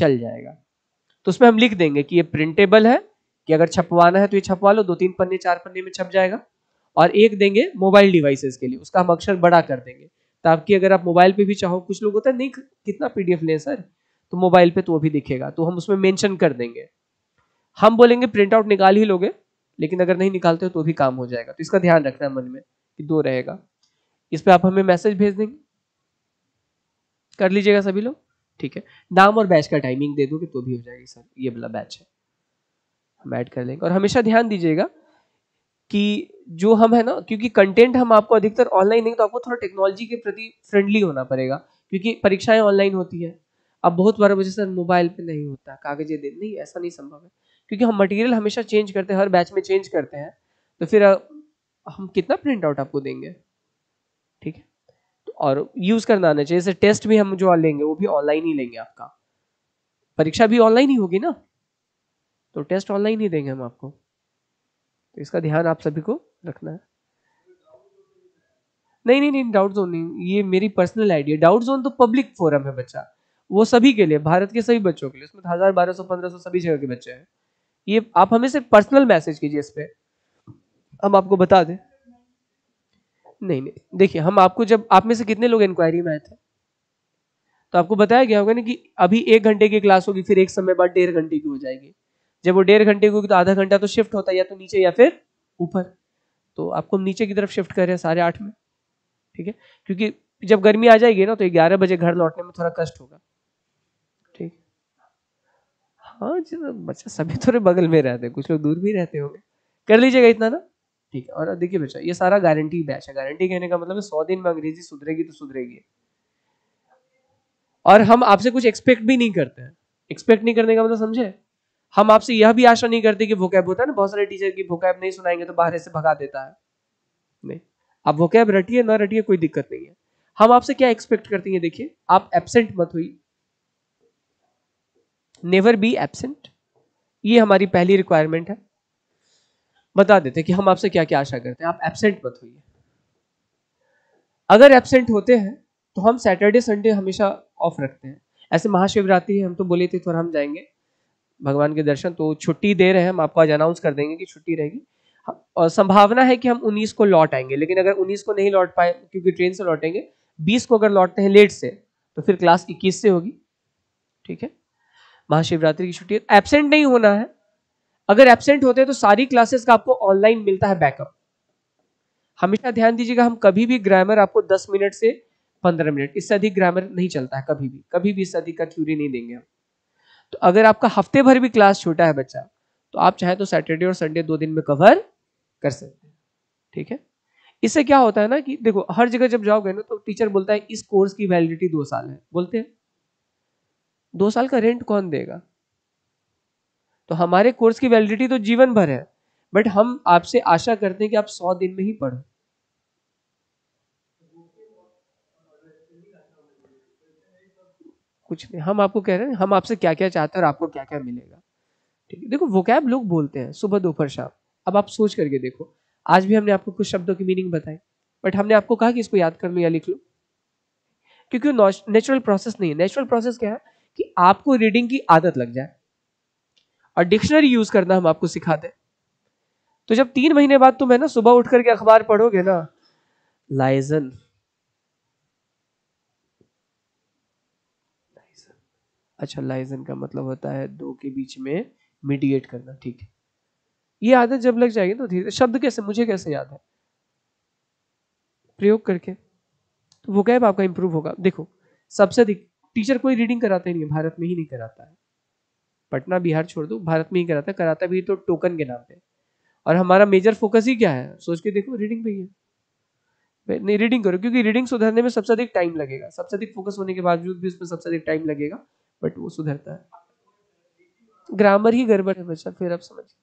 चल जाएगा तो उसमें हम लिख देंगे कि ये प्रिंटेबल है कि अगर छपवाना है तो ये छपवा लो दो तीन पन्ने चार पन्ने में छप जाएगा और एक देंगे मोबाइल डिवाइसेस के लिए उसका हम अक्षर बड़ा कर देंगे ताकि अगर आप मोबाइल पे भी चाहो कुछ लोग होता है नहीं कितना पीडीएफ लें सर तो मोबाइल पे तो वो भी दिखेगा तो हम उसमें मेंशन कर देंगे हम बोलेंगे प्रिंट आउट निकाल ही लोगे लेकिन अगर नहीं निकालते हो तो भी काम हो जाएगा तो इसका ध्यान रखना है मन में कि दो रहेगा इस पर आप हमें मैसेज भेज देंगे कर लीजिएगा सभी लोग ठीक है नाम और बैच का टाइमिंग दे दोगे तो भी हो जाएगी सर ये वाला बैच है हम ऐड कर लेंगे और हमेशा ध्यान दीजिएगा कि जो हम है ना क्योंकि कंटेंट हम आपको अधिकतर ऑनलाइन देंगे तो आपको थोड़ा टेक्नोलॉजी के प्रति फ्रेंडली होना पड़ेगा क्योंकि परीक्षाएं ऑनलाइन होती है अब बहुत बार वजह सर मोबाइल पे नहीं होता कागजे दे नहीं ऐसा नहीं संभव है क्योंकि हम मटेरियल हमेशा चेंज करते हैं हर बैच में चेंज करते हैं तो फिर हम कितना प्रिंट आउट आपको देंगे ठीक है तो और यूज़ करना आना चाहिए जैसे टेस्ट भी हम जो लेंगे वो भी ऑनलाइन ही लेंगे आपका परीक्षा भी ऑनलाइन ही होगी ना तो टेस्ट ऑनलाइन ही देंगे हम आपको तो इसका ध्यान आप सभी को रखना है नहीं नहीं नहीं डाउट जोन नहीं ये मेरी पर्सनल आइडिया डाउट जोन तो पब्लिक फोरम है बच्चा वो सभी के लिए भारत के सभी बच्चों के लिए उसमें तो हज़ार बारह सौ पंद्रह सौ सभी जगह के बच्चे हैं ये आप हमें सिर्फ पर्सनल मैसेज कीजिए इस पर हम आपको बता दें नहीं नहीं देखिए हम आपको जब आप में से कितने लोग इंक्वायरी में आए थे तो आपको बताया गया होगा ना कि अभी एक घंटे की क्लास होगी फिर एक समय बाद डेढ़ घंटे की हो जाएगी जब वो डेढ़ घंटे की होगी तो आधा घंटा तो शिफ्ट होता है या तो नीचे या फिर ऊपर तो आपको हम नीचे की तरफ शिफ्ट कर रहे हैं साढ़े आठ में ठीक है क्योंकि जब गर्मी आ जाएगी ना तो ग्यारह बजे घर लौटने में थोड़ा कष्ट होगा हाँ जी बच्चा सभी थोड़े तो बगल में रहते हैं कुछ लोग दूर भी रहते होंगे कर लीजिएगा इतना ना ठीक है और देखिए बच्चा ये सारा गारंटी बैच है गारंटी कहने का मतलब है सौ दिन में अंग्रेजी सुधरेगी तो सुधरेगी और हम आपसे कुछ एक्सपेक्ट भी नहीं करते हैं एक्सपेक्ट नहीं करने का मतलब समझे हम आपसे यह भी आशा नहीं करते कि वोकैब होता है ना बहुत सारे टीचर की वोकैब नहीं सुनाएंगे तो बाहर से भगा देता है नहीं आप वोकैब रटिए ना रटिए कोई दिक्कत नहीं है हम आपसे क्या एक्सपेक्ट करते हैं देखिए आप एबसेंट मत हुई नेवर बी एबसेंट ये हमारी पहली रिक्वायरमेंट है बता देते कि हम आपसे क्या क्या आशा करते हैं आप एबसेंट मत होइए अगर एबसेंट होते हैं तो हम सैटरडे संडे हमेशा ऑफ रखते हैं ऐसे महाशिवरात्रि है हम तो बोले थे थोड़ा तो हम जाएंगे भगवान के दर्शन तो छुट्टी दे रहे हैं हम आपको आज अनाउंस कर देंगे कि छुट्टी रहेगी और संभावना है कि हम 19 को लौट आएंगे लेकिन अगर 19 को नहीं लौट पाए क्योंकि ट्रेन से लौटेंगे 20 को अगर लौटते हैं लेट से तो फिर क्लास 21 से होगी ठीक है महाशिवरात्रि की छुट्टी एबसेंट नहीं होना है अगर एबसेंट होते हैं तो सारी क्लासेस का आपको ऑनलाइन मिलता है बैकअप हमेशा ध्यान दीजिएगा हम कभी भी ग्रामर आपको 10 मिनट से 15 मिनट इससे अधिक ग्रामर नहीं चलता है कभी भी कभी भी इससे अधिक का थ्यूरी नहीं देंगे हम तो अगर आपका हफ्ते भर भी क्लास छोटा है बच्चा तो आप चाहे तो सैटरडे और संडे दो दिन में कवर कर सकते हैं ठीक है इससे क्या होता है ना कि देखो हर जगह जब जाओगे ना तो टीचर बोलता है इस कोर्स की वैलिडिटी दो साल है बोलते हैं दो साल का रेंट कौन देगा तो हमारे कोर्स की वैलिडिटी तो जीवन भर है बट हम आपसे आशा करते हैं कि आप सौ दिन में ही पढ़ो कुछ नहीं हम आपको कह रहे हैं हम आपसे क्या क्या चाहते हैं और आपको क्या क्या मिलेगा ठीक है देखो वो कैब लोग बोलते हैं सुबह दोपहर शाम अब आप सोच करके देखो आज भी हमने आपको कुछ शब्दों की मीनिंग बताई बट हमने आपको कहा कि इसको याद कर लो या लिख लो क्योंकि नेचुरल प्रोसेस नहीं है नेचुरल प्रोसेस क्या है कि आपको रीडिंग की आदत लग जाए और डिक्शनरी यूज करना हम आपको सिखाते हैं तो जब तीन महीने बाद तुम है ना सुबह उठ करके अखबार पढ़ोगे ना लाइजन अच्छा लाइजन का मतलब होता है दो के बीच में मीडिएट करना ठीक है ये आदत जब लग जाएगी तो धीरे शब्द कैसे मुझे कैसे याद है प्रयोग करके तो वो कैब आपका इंप्रूव होगा देखो सबसे अधिक टीचर कोई रीडिंग कराते नहीं भारत में ही नहीं कराता है पटना बिहार छोड़ दो भारत में ही कराता है कराता भी तो टोकन के नाम पे और हमारा मेजर फोकस ही क्या है सोच के देखो रीडिंग पे ही है नहीं रीडिंग करो क्योंकि रीडिंग सुधरने में सबसे अधिक टाइम लगेगा सबसे अधिक फोकस होने के बावजूद भी उसमें सबसे अधिक टाइम लगेगा बट वो सुधरता है ग्रामर ही गड़बड़ है बच्चा फिर आप समझिए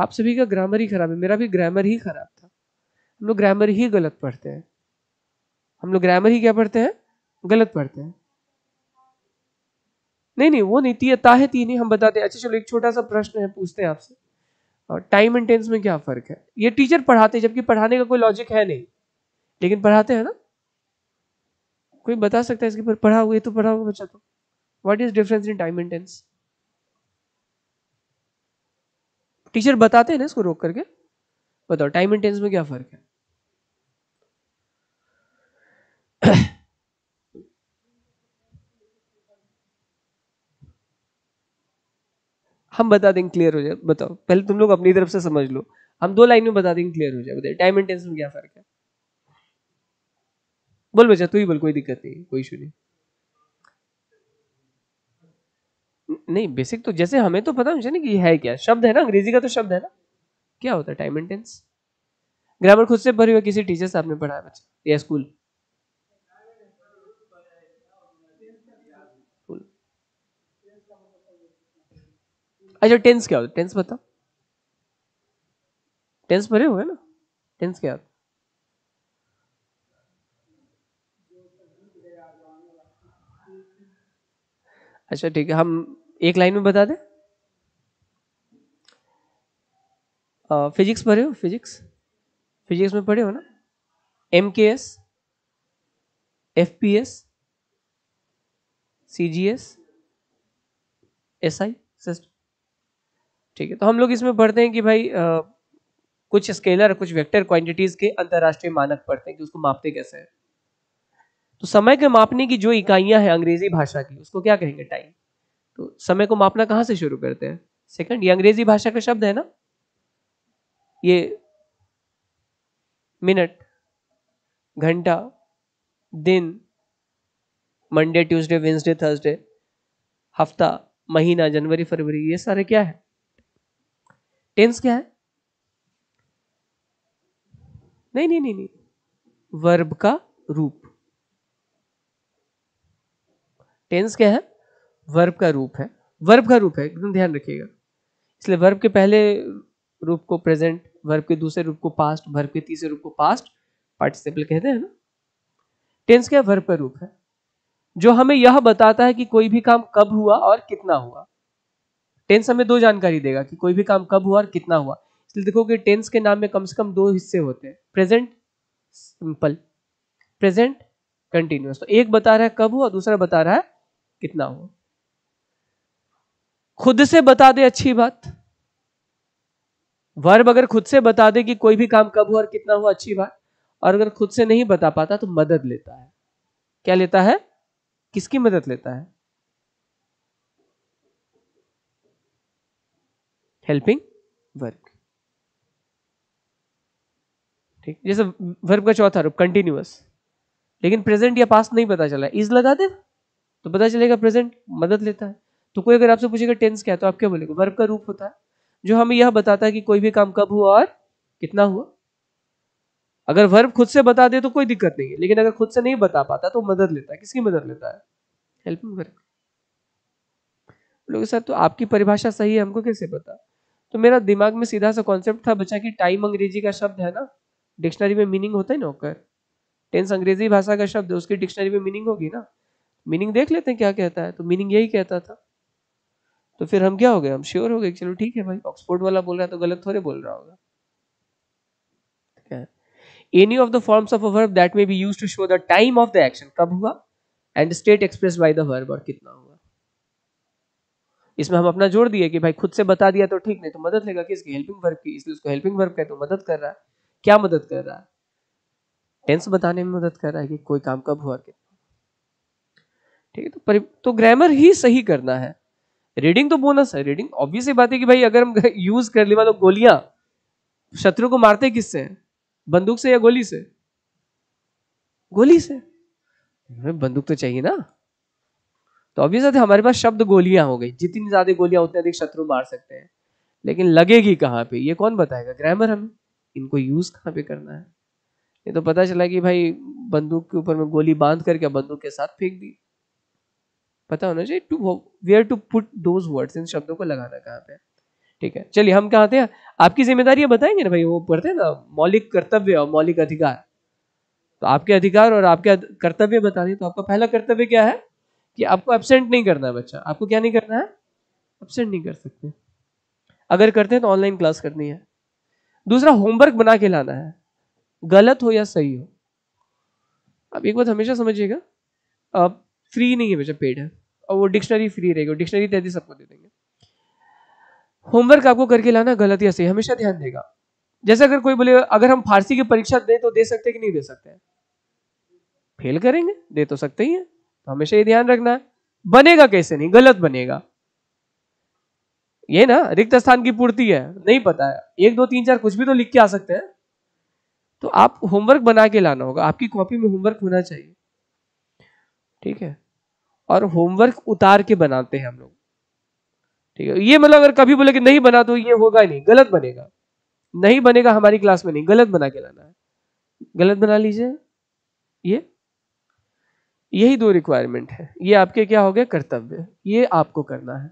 आप सभी का ग्रामर ही खराब है मेरा भी ग्रामर ही खराब था हम लोग ग्रामर ही गलत पढ़ते हैं हम लोग ग्रामर ही क्या पढ़ते हैं गलत पढ़ते हैं नहीं नहीं वो नहीं है तीन ही हम बताते हैं अच्छा चलो एक छोटा सा प्रश्न है पूछते हैं आपसे और टाइम एंड टेंस में क्या फर्क है ये टीचर पढ़ाते हैं जबकि पढ़ाने का कोई लॉजिक है नहीं लेकिन पढ़ाते हैं ना कोई बता सकता है इसके पर पढ़ा हुआ तो पढ़ा हुआ बच्चा तो what is difference in time and tense teacher बताते हैं ना इसको रोक करके बताओ टाइम एंड टेंस में क्या फर्क है हम बता देंगे क्लियर हो जाए बताओ पहले तुम लोग अपनी तरफ से समझ लो हम दो लाइन में बता देंगे क्लियर हो जाए बताए टाइम एंड टेंस में क्या फर्क है बोल बच्चा तू ही बोल कोई दिक्कत नहीं कोई इशू नहीं नहीं बेसिक तो जैसे हमें तो पता मुझे नहीं कि है क्या शब्द है ना अंग्रेजी का तो शब्द है ना क्या होता है टाइम एंड टेंस ग्रामर खुद से भरी हुआ किसी टीचर से आपने पढ़ाया बच्चा या स्कूल अच्छा टेंस क्या होता है टेंस बता टेंस भरे हुए ना टेंस क्या होता अच्छा ठीक है हम एक लाइन में बता दें फिजिक्स पढ़े हो फिजिक्स फिजिक्स में पढ़े हो ना M K S F P S C G S S I system ठीक है तो हम लोग इसमें पढ़ते हैं कि भाई आ, कुछ स्केलर कुछ वेक्टर क्वांटिटीज के अंतरराष्ट्रीय मानक पढ़ते हैं कि उसको मापते कैसे हैं तो समय के मापने की जो इकाइयां हैं अंग्रेजी भाषा की उसको क्या कहेंगे टाइम तो समय को मापना कहाँ से शुरू करते हैं सेकंड ये अंग्रेजी भाषा का शब्द है ना ये मिनट घंटा दिन मंडे ट्यूसडे वेंसडे थर्सडे हफ्ता महीना जनवरी फरवरी ये सारे क्या है टेंस क्या है नहीं नहीं नहीं नहीं वर्ब का रूप टेंस क्या है वर्ब का रूप है वर्ब का रूप है एकदम ध्यान रखिएगा इसलिए वर्ब के पहले रूप को प्रेजेंट वर्ब के दूसरे रूप को पास्ट वर्ब के तीसरे रूप को पास्ट पार्टिसिपल कहते हैं ना टेंस क्या वर्ब का रूप है जो हमें यह बताता है कि कोई भी काम कब हुआ और कितना हुआ टेंस हमें दो जानकारी देगा कि कोई भी काम कब हुआ और कितना हुआ इसलिए देखो कि टेंस के नाम में कम से कम दो हिस्से होते हैं प्रेजेंट सिंपल प्रेजेंट कंटिन्यूस तो एक बता रहा है कब हुआ दूसरा बता रहा है कितना हुआ खुद से बता दे अच्छी बात वर्ब अगर खुद से बता दे कि कोई भी काम कब हुआ और कितना हुआ अच्छी बात और अगर खुद से नहीं बता पाता तो मदद लेता है क्या लेता है किसकी मदद लेता है हेल्पिंग वर्ब ठीक जैसे वर्ब का चौथा रूप कंटिन्यूअस लेकिन प्रेजेंट या पास्ट नहीं पता चला इज लगा दे तो पता चलेगा प्रेजेंट मदद लेता है तो कोई अगर आपसे पूछेगा टेंस क्या है तो आप क्या बोलेगा वर्ब का रूप होता है जो हमें यह बताता है कि कोई भी काम कब हुआ और कितना हुआ अगर वर्ब खुद से बता दे तो कोई दिक्कत नहीं है लेकिन अगर खुद से नहीं बता पाता तो मदद लेता है किसकी मदद लेता है हेल्पिंग वर्ब लोग सर तो आपकी परिभाषा सही है हमको कैसे पता तो मेरा दिमाग में सीधा सा कॉन्सेप्ट था बच्चा कि टाइम अंग्रेजी का शब्द है ना डिक्शनरी में मीनिंग होता है नौकर टेंस अंग्रेजी भाषा का शब्द है उसकी डिक्शनरी में मीनिंग होगी ना मीनिंग देख लेते हैं क्या कहता है तो मीनिंग यही कहता था तो फिर हम क्या हो गए हम श्योर हो गए चलो ठीक है भाई ऑक्सफोर्ड वाला बोल रहा है तो गलत थोड़े बोल रहा होगा any of the forms of a verb that may be use to show the time of the action कब हुआ and state express by the verb और कितना हुआ इसमें हम अपना जोड़ दिए कि भाई खुद से बता दिया तो ठीक नहीं तो मदद लेगा किसकी हेल्पिंग वर्ब की इसलिए उसको हेल्पिंग वर्ब कहते तो मदद कर रहा है क्या मदद कर रहा है टेंस बताने में मदद कर रहा है कि कोई काम कब हुआ कितना ठीक है तो परि तो ग्रामर ही सही करना है रीडिंग तो बोनस है रीडिंग ऑब्वियस बात है कि भाई अगर हम यूज कर लिया तो मतलब गोलियां शत्रु को मारते किससे बंदूक से या गोली से गोली से बंदूक तो चाहिए ना तो ऑब्वियसली हमारे पास शब्द गोलियां हो गई जितनी ज्यादा गोलियां उतने अधिक शत्रु मार सकते हैं लेकिन लगेगी कहाँ पे ये कौन बताएगा ग्रामर हमें इनको यूज कहाँ पे करना है ये तो पता चला कि भाई बंदूक के ऊपर में गोली बांध करके बंदूक के साथ फेंक दी पता होना चाहिए to where to put those words in शब्दों को लगाना कहाँ पे ठीक है चलिए हम कहाँ थे आपकी जिम्मेदारी बताएंगे ना भाई वो पढ़ते हैं ना मौलिक कर्तव्य और मौलिक अधिकार तो आपके अधिकार और आपके कर्तव्य बता दें तो आपका पहला कर्तव्य क्या है कि आपको एबसेंट नहीं करना है बच्चा आपको क्या नहीं करना है एबसेंट नहीं कर सकते अगर करते हैं तो ऑनलाइन क्लास करनी है दूसरा होमवर्क बना के लाना है गलत हो या सही हो अब एक बात हमेशा समझिएगा अब फ्री नहीं है बच्चा पेड है और वो डिक्शनरी फ्री रहेगी डिक्शनरी तैदी सबको दे देंगे होमवर्क आपको करके लाना गलत या सही हमेशा ध्यान देगा जैसे अगर कोई बोले अगर हम फारसी की परीक्षा दें तो दे सकते कि नहीं दे सकते फेल करेंगे दे तो सकते ही है तो हमेशा ये ध्यान रखना है बनेगा कैसे नहीं गलत बनेगा ये ना रिक्त स्थान की पूर्ति है नहीं पता है एक दो तीन चार कुछ भी तो लिख के आ सकते हैं तो आप होमवर्क बना के लाना होगा आपकी कॉपी में होमवर्क होना चाहिए ठीक है और होमवर्क उतार के बनाते हैं हम लोग ठीक है ये मतलब अगर कभी बोले कि नहीं बना तो ये होगा ही नहीं गलत बनेगा नहीं बनेगा हमारी क्लास में नहीं गलत बना के लाना है गलत बना लीजिए ये यही दो रिक्वायरमेंट है ये आपके क्या हो गए कर्तव्य ये आपको करना है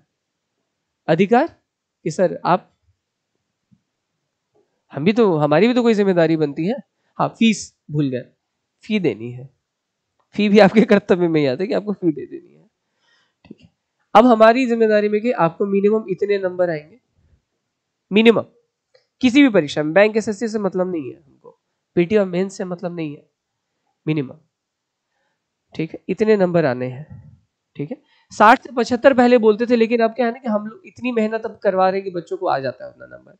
अधिकार कि सर आप हम भी तो हमारी भी तो कोई जिम्मेदारी बनती है हाँ फीस भूल गए फी देनी है फी भी आपके कर्तव्य में ही आते कि आपको फी दे देनी है ठीक है अब हमारी जिम्मेदारी में कि आपको मिनिमम इतने नंबर आएंगे मिनिमम किसी भी परीक्षा में बैंक एस से मतलब नहीं है हमको और मेन्स से मतलब नहीं है मिनिमम ठीक है इतने नंबर आने हैं ठीक है साठ से पचहत्तर पहले बोलते थे लेकिन अब क्या है ना कि हम लोग इतनी मेहनत अब करवा रहे हैं कि बच्चों को आ जाता है अपना नंबर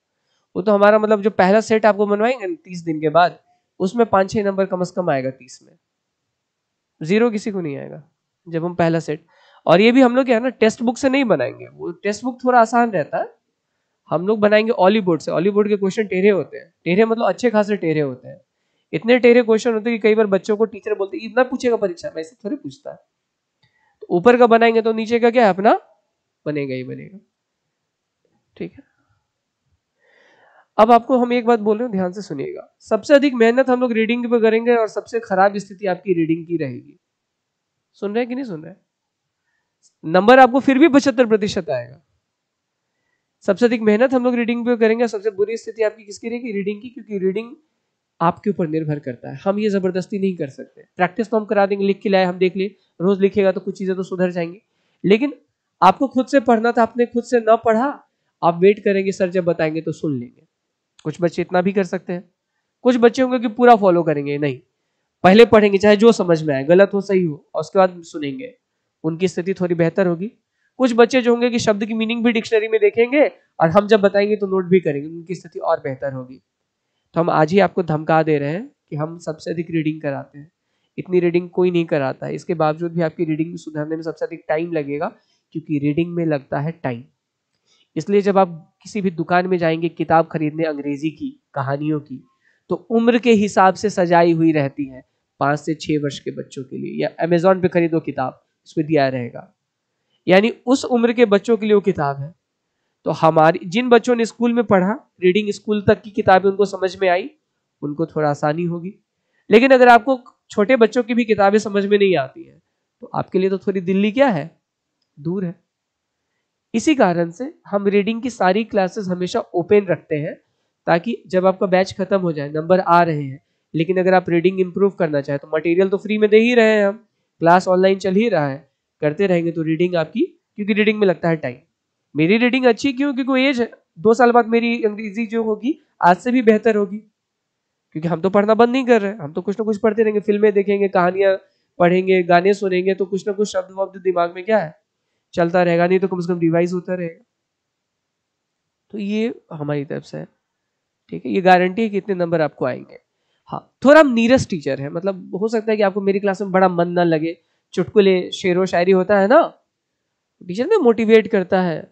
वो तो हमारा मतलब जो पहला सेट आपको बनवाएंगे ना तीस दिन के बाद उसमें पाँच छह नंबर कम अज़ कम आएगा तीस में जीरो किसी को नहीं आएगा जब हम पहला सेट और ये भी हम लोग क्या है ना टेक्स्ट बुक से नहीं बनाएंगे वो टेक्स्ट बुक थोड़ा आसान रहता है हम लोग बनाएंगे ऑलीबोर्ड से ऑलीबोर्ड के क्वेश्चन टेढ़े होते हैं टेढ़े मतलब अच्छे खासे टेढ़े होते हैं इतने टेरे क्वेश्चन होते हैं कि कई बार बच्चों को टीचर बोलते इतना पूछेगा परीक्षा में ऐसे थोड़ी पूछता है तो ऊपर का बनाएंगे तो नीचे का क्या है अपना बनेगा ही बनेगा ठीक है अब आपको हम एक बात बोल रहे हैं ध्यान से सुनिएगा सबसे अधिक मेहनत हम लोग रीडिंग पे करेंगे और सबसे खराब स्थिति आपकी रीडिंग की रहेगी सुन रहे हैं कि नहीं सुन रहे नंबर आपको फिर भी पचहत्तर प्रतिशत आएगा सबसे अधिक मेहनत हम लोग रीडिंग पे करेंगे सबसे बुरी स्थिति आपकी किसकी रहेगी रीडिंग की क्योंकि रीडिंग आपके ऊपर निर्भर करता है हम ये ज़बरदस्ती नहीं कर सकते प्रैक्टिस तो हम करा देंगे लिख के लाए हम देख लिए रोज़ लिखेगा तो कुछ चीज़ें तो सुधर जाएंगी लेकिन आपको खुद से पढ़ना था आपने खुद से न पढ़ा आप वेट करेंगे सर जब बताएंगे तो सुन लेंगे कुछ बच्चे इतना भी कर सकते हैं कुछ बच्चे होंगे कि पूरा फॉलो करेंगे नहीं पहले पढ़ेंगे चाहे जो समझ में आए गलत हो सही हो और उसके बाद सुनेंगे उनकी स्थिति थोड़ी बेहतर होगी कुछ बच्चे जो होंगे कि शब्द की मीनिंग भी डिक्शनरी में देखेंगे और हम जब बताएंगे तो नोट भी करेंगे उनकी स्थिति और बेहतर होगी तो हम आज ही आपको धमका दे रहे हैं कि हम सबसे अधिक रीडिंग कराते हैं इतनी रीडिंग कोई नहीं कराता है इसके बावजूद भी आपकी रीडिंग सुधारने में सबसे अधिक टाइम लगेगा क्योंकि रीडिंग में लगता है टाइम इसलिए जब आप किसी भी दुकान में जाएंगे किताब खरीदने अंग्रेजी की कहानियों की तो उम्र के हिसाब से सजाई हुई रहती है पाँच से छः वर्ष के बच्चों के लिए या अमेजोन पे खरीदो किताब उसमें दिया रहेगा यानी उस उम्र के बच्चों के लिए वो किताब है तो हमारी जिन बच्चों ने स्कूल में पढ़ा रीडिंग स्कूल तक की किताबें उनको समझ में आई उनको थोड़ा आसानी होगी लेकिन अगर आपको छोटे बच्चों की भी किताबें समझ में नहीं आती हैं तो आपके लिए तो थोड़ी दिल्ली क्या है दूर है इसी कारण से हम रीडिंग की सारी क्लासेस हमेशा ओपन रखते हैं ताकि जब आपका बैच खत्म हो जाए नंबर आ रहे हैं लेकिन अगर आप रीडिंग इंप्रूव करना चाहें तो मटेरियल तो फ्री में दे ही रहे हैं हम क्लास ऑनलाइन चल ही रहा है करते रहेंगे तो रीडिंग आपकी क्योंकि रीडिंग में लगता है टाइम मेरी रीडिंग अच्छी क्यों क्योंकि एज दो साल बाद मेरी अंग्रेजी जो होगी आज से भी बेहतर होगी क्योंकि हम तो पढ़ना बंद नहीं कर रहे हम तो कुछ ना कुछ पढ़ते रहेंगे फिल्में देखेंगे कहानियां पढ़ेंगे गाने सुनेंगे तो कुछ ना कुछ शब्द वब्द दिमाग में क्या है चलता रहेगा नहीं तो कम से कम रिवाइज होता रहेगा तो ये हमारी तरफ से है ठीक है ये गारंटी है कि इतने नंबर आपको आएंगे हाँ थोड़ा हम नीरस टीचर है मतलब हो सकता है कि आपको मेरी क्लास में बड़ा मन ना लगे चुटकुले शेर व शायरी होता है ना टीचर ना मोटिवेट करता है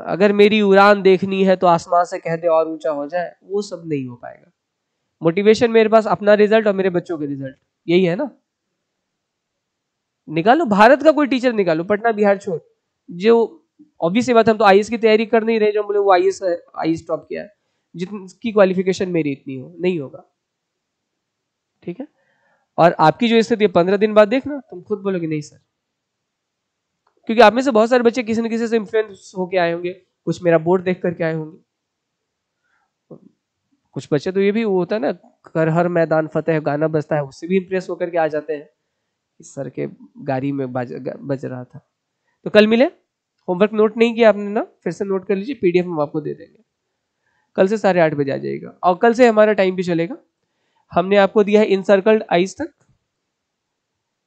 अगर मेरी उड़ान देखनी है तो आसमान से कह दे और ऊंचा हो जाए वो सब नहीं हो पाएगा मोटिवेशन मेरे पास अपना रिजल्ट और मेरे बच्चों के रिजल्ट यही है ना निकालो भारत का कोई टीचर निकालो पटना बिहार छोड़ जो ऑब्वियस बात हम तो आई की तैयारी कर नहीं रहे जो बोले वो आई एस आई टॉप किया है जितनी क्वालिफिकेशन मेरी इतनी हो नहीं होगा ठीक है और आपकी जो स्थिति है पंद्रह दिन बाद देखना तुम खुद बोलोगे नहीं सर क्योंकि आप में से बहुत सारे बच्चे किसी न किसी से इन्फ्लुएंस होके आए होंगे कुछ मेरा बोर्ड देख करके आए होंगे कुछ बच्चे तो ये भी होता है ना कर हर मैदान फतेह गाना बजता है उससे भी इम्प्रेस होकर के आ जाते हैं इस सर के गाड़ी में बज बज रहा था तो कल मिले होमवर्क नोट नहीं किया आपने ना फिर से नोट कर लीजिए पीडीएफ हम आपको दे देंगे कल से साढ़े आठ बजे आ जाएगा और कल से हमारा टाइम भी चलेगा हमने आपको दिया है इनसर्कल्ड आइज तक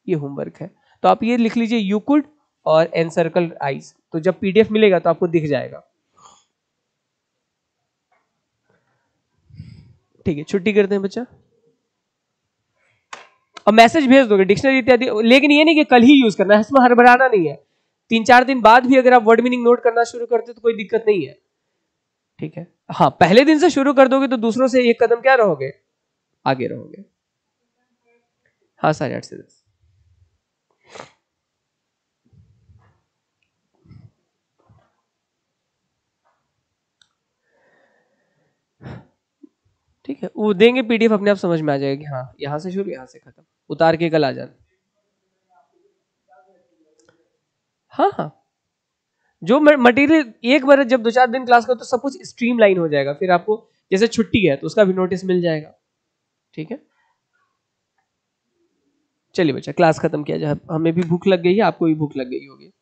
ये होमवर्क है तो आप ये लिख लीजिए यू कुड और सर्कल आइज तो जब पीडीएफ मिलेगा तो आपको दिख जाएगा ठीक है छुट्टी करते हैं बच्चा अब मैसेज भेज दोगे डिक्शनरी इत्यादि लेकिन ये नहीं कि कल ही यूज करना है इसमें नहीं है तीन चार दिन बाद भी अगर आप वर्ड मीनिंग नोट करना शुरू करते तो कोई दिक्कत नहीं है ठीक है हाँ पहले दिन से शुरू कर दोगे तो दूसरों से एक कदम क्या रहोगे आगे रहोगे हाँ साढ़े आठ से दस ठीक है वो देंगे पीडीएफ अपने आप समझ में आ जाएगा कि हाँ यहाँ से शुरू यहाँ से खत्म उतार के कल आ जाना हाँ हाँ जो मटेरियल एक बार जब दो चार दिन क्लास करो तो सब कुछ स्ट्रीम लाइन हो जाएगा फिर आपको जैसे छुट्टी है तो उसका भी नोटिस मिल जाएगा ठीक है चलिए बच्चा क्लास खत्म किया जाए हमें भी भूख लग गई है आपको भी भूख लग गई होगी